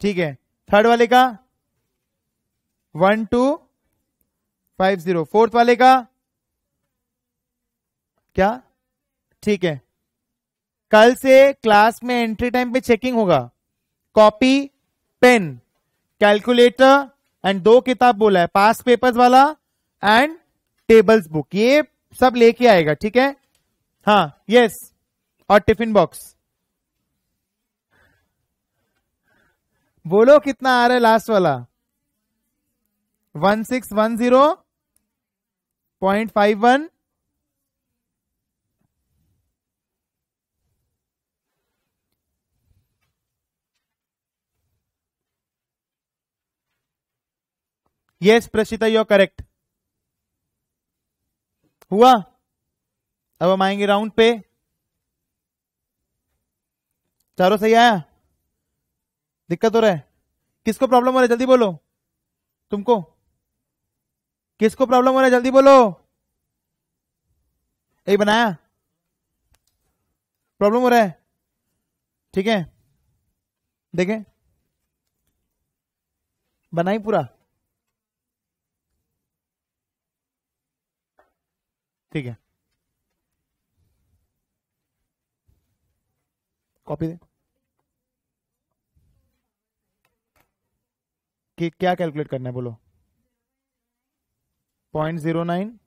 ठीक है थर्ड वाले का one two five zero fourth वाले का क्या ठीक है कल से क्लास में एंट्री टाइम पे चेकिंग होगा कॉपी पेन कैलकुलेटर एंड दो किताब बोला है पास पेपर्स वाला एंड टेबल्स बुक ये सब लेके आएगा ठीक है हाँ यस और टिफिन बॉक्स बोलो कितना आ रहा है लास्ट वाला one six one zero point five one yes Prashita you correct हुआ अब हम आएंगे राउंड पे चारों सही आया दिक्कत हो रहा है किसको प्रॉब्लम हो रहा है जल्दी बोलो तुमको किसको प्रॉब्लम हो रहा है जल्दी बोलो यही बनाया प्रॉब्लम हो रहा है ठीक है देखें बनाई पूरा ठीक है कॉपी दे कि क्या कैलकुलेट करना है बोलो point zero nine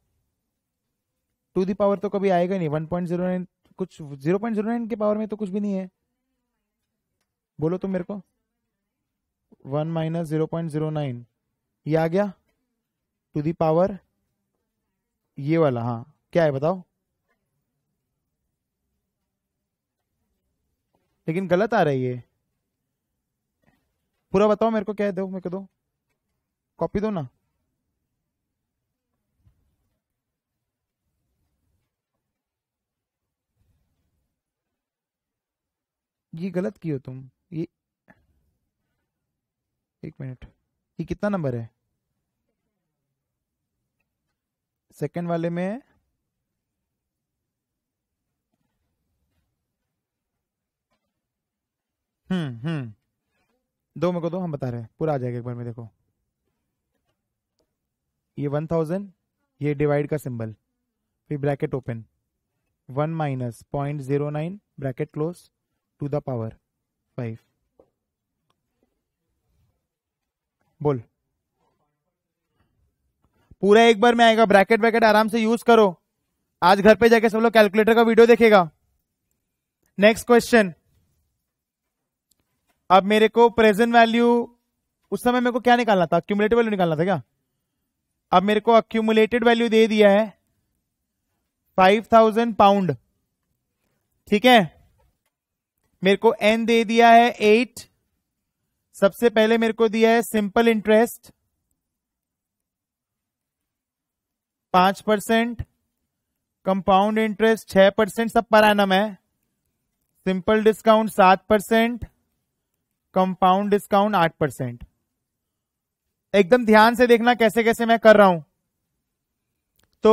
to the power तो कभी आएगा नहीं वन पॉइंट जीरो नाइन कुछ जीरो पॉइंट जीरो नाइन के पावर में तो कुछ भी नहीं है बोलो तुम मेरे को one minus zero point zero nine ये आ गया टू दी पावर ये वाला हाँ क्या है बताओ लेकिन गलत आ रही है पूरा बताओ मेरे को क्या है दो मेरे को दो कॉपी दो ना ये गलत की हो तुम ये एक मिनट ये कितना नंबर है सेकेंड वाले में हम्म हम्म दो मेरे को दो हम बता रहे हैं पूरा आ जाएगा एक बार में देखो ये वन थाउजेंड ये डिवाइड का सिंबल फिर bracket open one minus point zero nine bracket close to the power five बोल पूरा एक बार में आएगा ब्रैकेट ब्रैकेट आराम से यूज करो आज घर पे जाके सब लोग कैलकुलेटर का वीडियो देखेगा नेक्स्ट क्वेश्चन अब मेरे को प्रेजेंट वैल्यू उस समय मेरे को क्या निकालना था अक्यूमुलेटेड वैल्यू निकालना था क्या अब मेरे को अक्यूमुलेटेड वैल्यू दे दिया है फाइव थाउजेंड पाउंड ठीक है मेरे को एन दे दिया है एट सबसे पहले मेरे को दिया है सिंपल इंटरेस्ट पांच परसेंट कंपाउंड इंटरेस्ट छह परसेंट सब पर एनम है सिंपल डिस्काउंट सात परसेंट कंपाउंड डिस्काउंट आठ परसेंट एकदम ध्यान से देखना कैसे कैसे मैं कर रहा हूं तो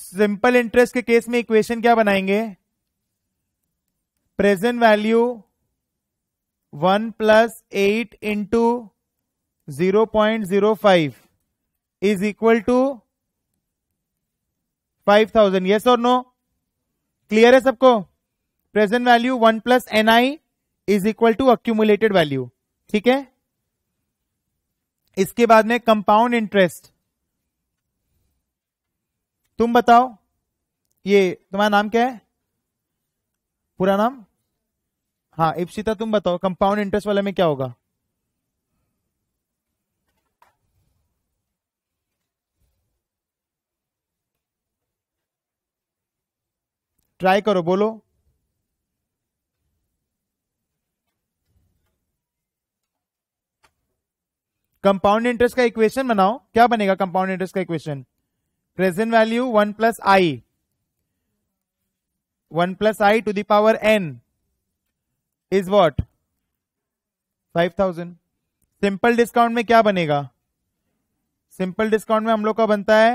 सिंपल इंटरेस्ट के केस में इक्वेशन क्या बनाएंगे present value one plus eight into zero point zero five is equal to five thousand yes और नो क्लियर है सबको present value one plus N I is equal to accumulated value ठीक है इसके बाद में कंपाउंड इंटरेस्ट तुम बताओ ये तुम्हारा नाम क्या है पूरा नाम हाँ इप्सिता तुम बताओ कंपाउंड इंटरेस्ट वाले में क्या होगा ट्राई करो बोलो कंपाउंड इंटरेस्ट का इक्वेशन बनाओ क्या बनेगा कंपाउंड इंटरेस्ट का equation present value one plus I one plus I to the power N is what five thousand simple discount में क्या बनेगा सिंपल डिस्काउंट में हम लोग का बनता है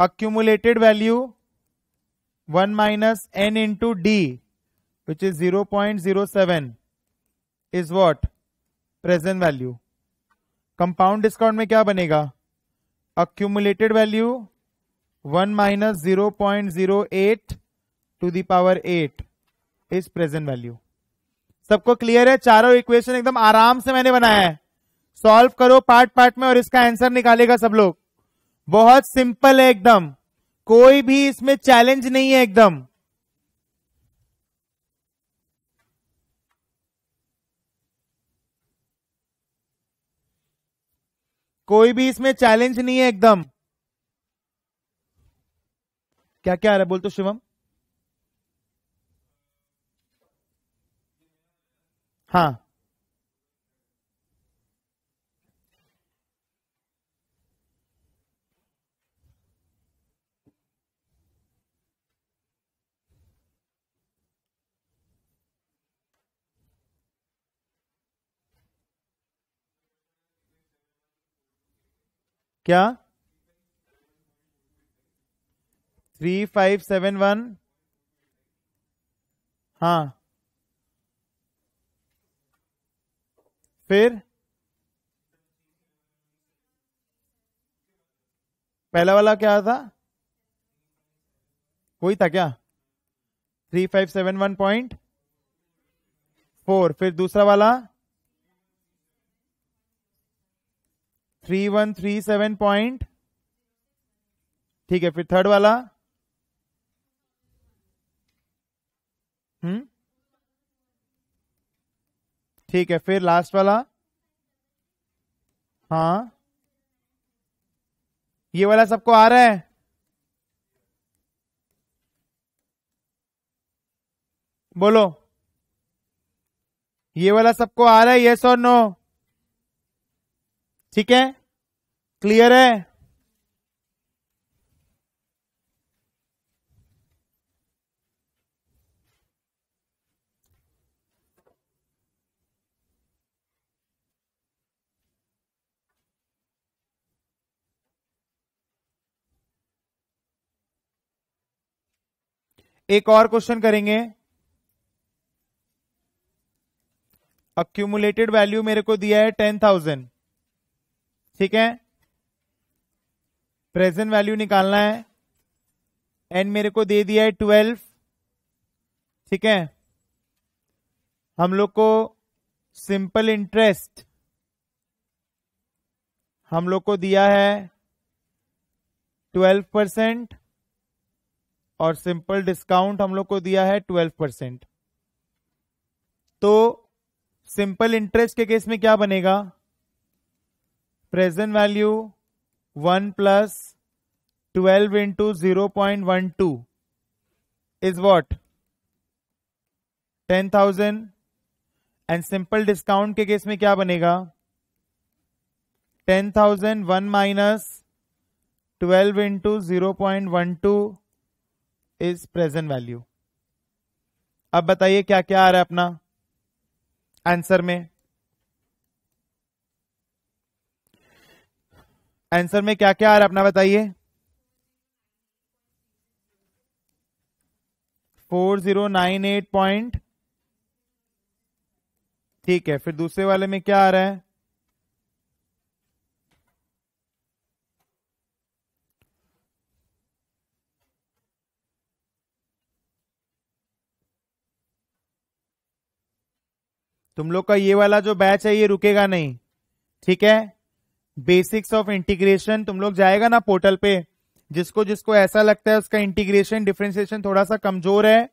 accumulated value one minus N into D which is zero point zero seven is what present value compound discount में क्या बनेगा accumulated value one minus zero point zero eight to the power eight is present value सबको क्लियर है चारों इक्वेशन एकदम आराम से मैंने बनाया है सॉल्व करो पार्ट पार्ट में और इसका आंसर निकालेगा सब लोग बहुत सिंपल है एकदम कोई भी इसमें चैलेंज नहीं है एकदम कोई भी इसमें चैलेंज नहीं है एकदम क्या क्या आ रहा है बोल तो शिवम हाँ क्या थ्री फाइव सेवन वन हाँ फिर पहला वाला क्या था कोई था क्या three five seven one point four फिर दूसरा वाला three one three seven point ठीक है फिर थर्ड वाला हम्म ठीक है फिर लास्ट वाला हाँ ये वाला सबको आ रहा है बोलो ये वाला सबको आ रहा है यस और नो ठीक है क्लियर है एक और क्वेश्चन करेंगे अक्यूमुलेटेड वैल्यू मेरे को दिया है टेन थाउजेंड ठीक है प्रेजेंट वैल्यू निकालना है एन मेरे को दे दिया है ट्वेल्व ठीक है हम लोग को सिंपल इंटरेस्ट हम लोग को दिया है ट्वेल्व परसेंट और सिंपल डिस्काउंट हम लोग को दिया है ट्वेल्व परसेंट तो सिंपल इंटरेस्ट के केस में क्या बनेगा present value one plus twelve into zero point one two is what ten thousand and simple discount के केस में क्या बनेगा ten thousand one minus twelve into zero point one two is present value अब बताइए क्या क्या आ रहा है अपना आंसर में आंसर में क्या क्या आ रहा है अपना बताइए four zero nine eight point ठीक है फिर दूसरे वाले में क्या आ रहा है तुम लोग का ये वाला जो बैच है ये रुकेगा नहीं ठीक है बेसिक्स ऑफ इंटीग्रेशन तुम लोग जाएगा ना पोर्टल पे जिसको जिसको ऐसा लगता है उसका इंटीग्रेशन डिफ्रेंसिएशन थोड़ा सा कमजोर है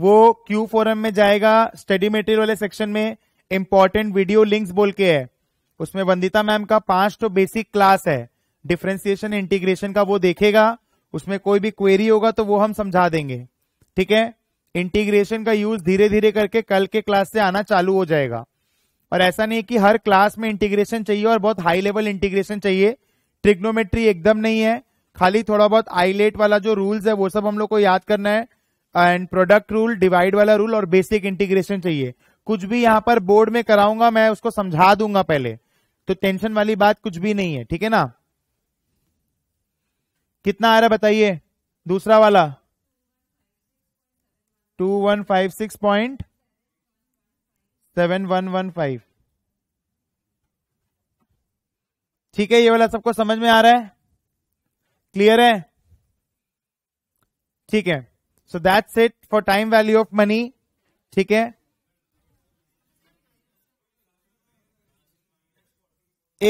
वो क्यू फोरम में जाएगा स्टडी मेटेरियल वाले सेक्शन में इंपॉर्टेंट वीडियो लिंक्स बोल के है उसमें वंदिता मैम का पांच तो बेसिक क्लास है डिफ्रेंसिएशन इंटीग्रेशन का वो देखेगा उसमें कोई भी क्वेरी होगा तो वो हम समझा देंगे ठीक है इंटीग्रेशन का यूज धीरे धीरे करके कल के क्लास से आना चालू हो जाएगा और ऐसा नहीं कि हर क्लास में इंटीग्रेशन चाहिए और बहुत हाई लेवल इंटीग्रेशन चाहिए ट्रिग्नोमेट्री एकदम नहीं है खाली थोड़ा बहुत आईलेट वाला जो रूल्स है वो सब हम लोग को याद करना है एंड प्रोडक्ट रूल डिवाइड वाला रूल और बेसिक इंटीग्रेशन चाहिए कुछ भी यहाँ पर बोर्ड में कराऊंगा मैं उसको समझा दूंगा पहले तो टेंशन वाली बात कुछ भी नहीं है ठीक है ना कितना आ रहा है बताइए दूसरा वाला two one five six point seven one one five ठीक है ये वाला सबको समझ में आ रहा है क्लियर है ठीक है so that's it for time value of money ठीक है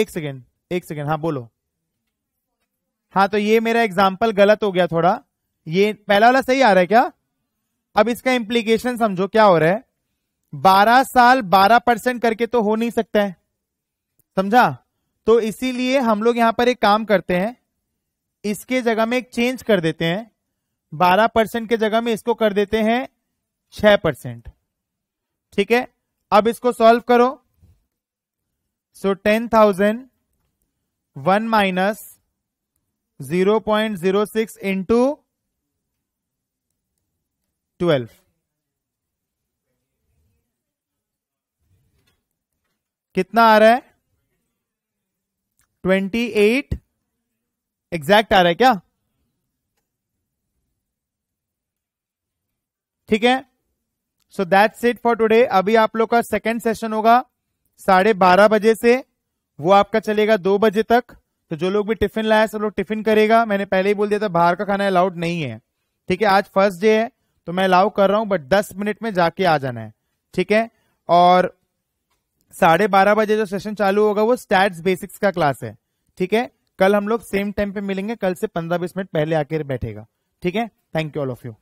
एक सेकेंड एक सेकेंड हाँ बोलो हाँ तो ये मेरा एग्जाम्पल गलत हो गया थोड़ा ये पहला वाला सही आ रहा है क्या अब इसका इंप्लीकेशन समझो क्या हो रहा है 12 साल 12 परसेंट करके तो हो नहीं सकता है समझा तो इसीलिए हम लोग यहां पर एक काम करते हैं इसके जगह में एक चेंज कर देते हैं 12 परसेंट के जगह में इसको कर देते हैं 6 परसेंट ठीक है अब इसको सॉल्व करो so ten thousand one minus zero point zero six into twelve कितना आ रहा है ट्वेंटी एट एग्जैक्ट आ रहा है क्या ठीक है so that's it for today अभी आप लोग का सेकेंड सेशन होगा साढ़े बारह बजे से वो आपका चलेगा दो बजे तक तो जो लोग भी टिफिन लाया सब लोग टिफिन करेगा मैंने पहले ही बोल दिया था बाहर का खाना अलाउड नहीं है ठीक है आज फर्स्ट डे है तो मैं अलाउ कर रहा हूं बट दस मिनट में जाके आ जाना है ठीक है और साढ़े बारह बजे जो सेशन चालू होगा वो स्टैट्स बेसिक्स का क्लास है ठीक है कल हम लोग सेम टाइम पे मिलेंगे कल से पंद्रह बीस मिनट पहले आके बैठेगा ठीक है thank you all of you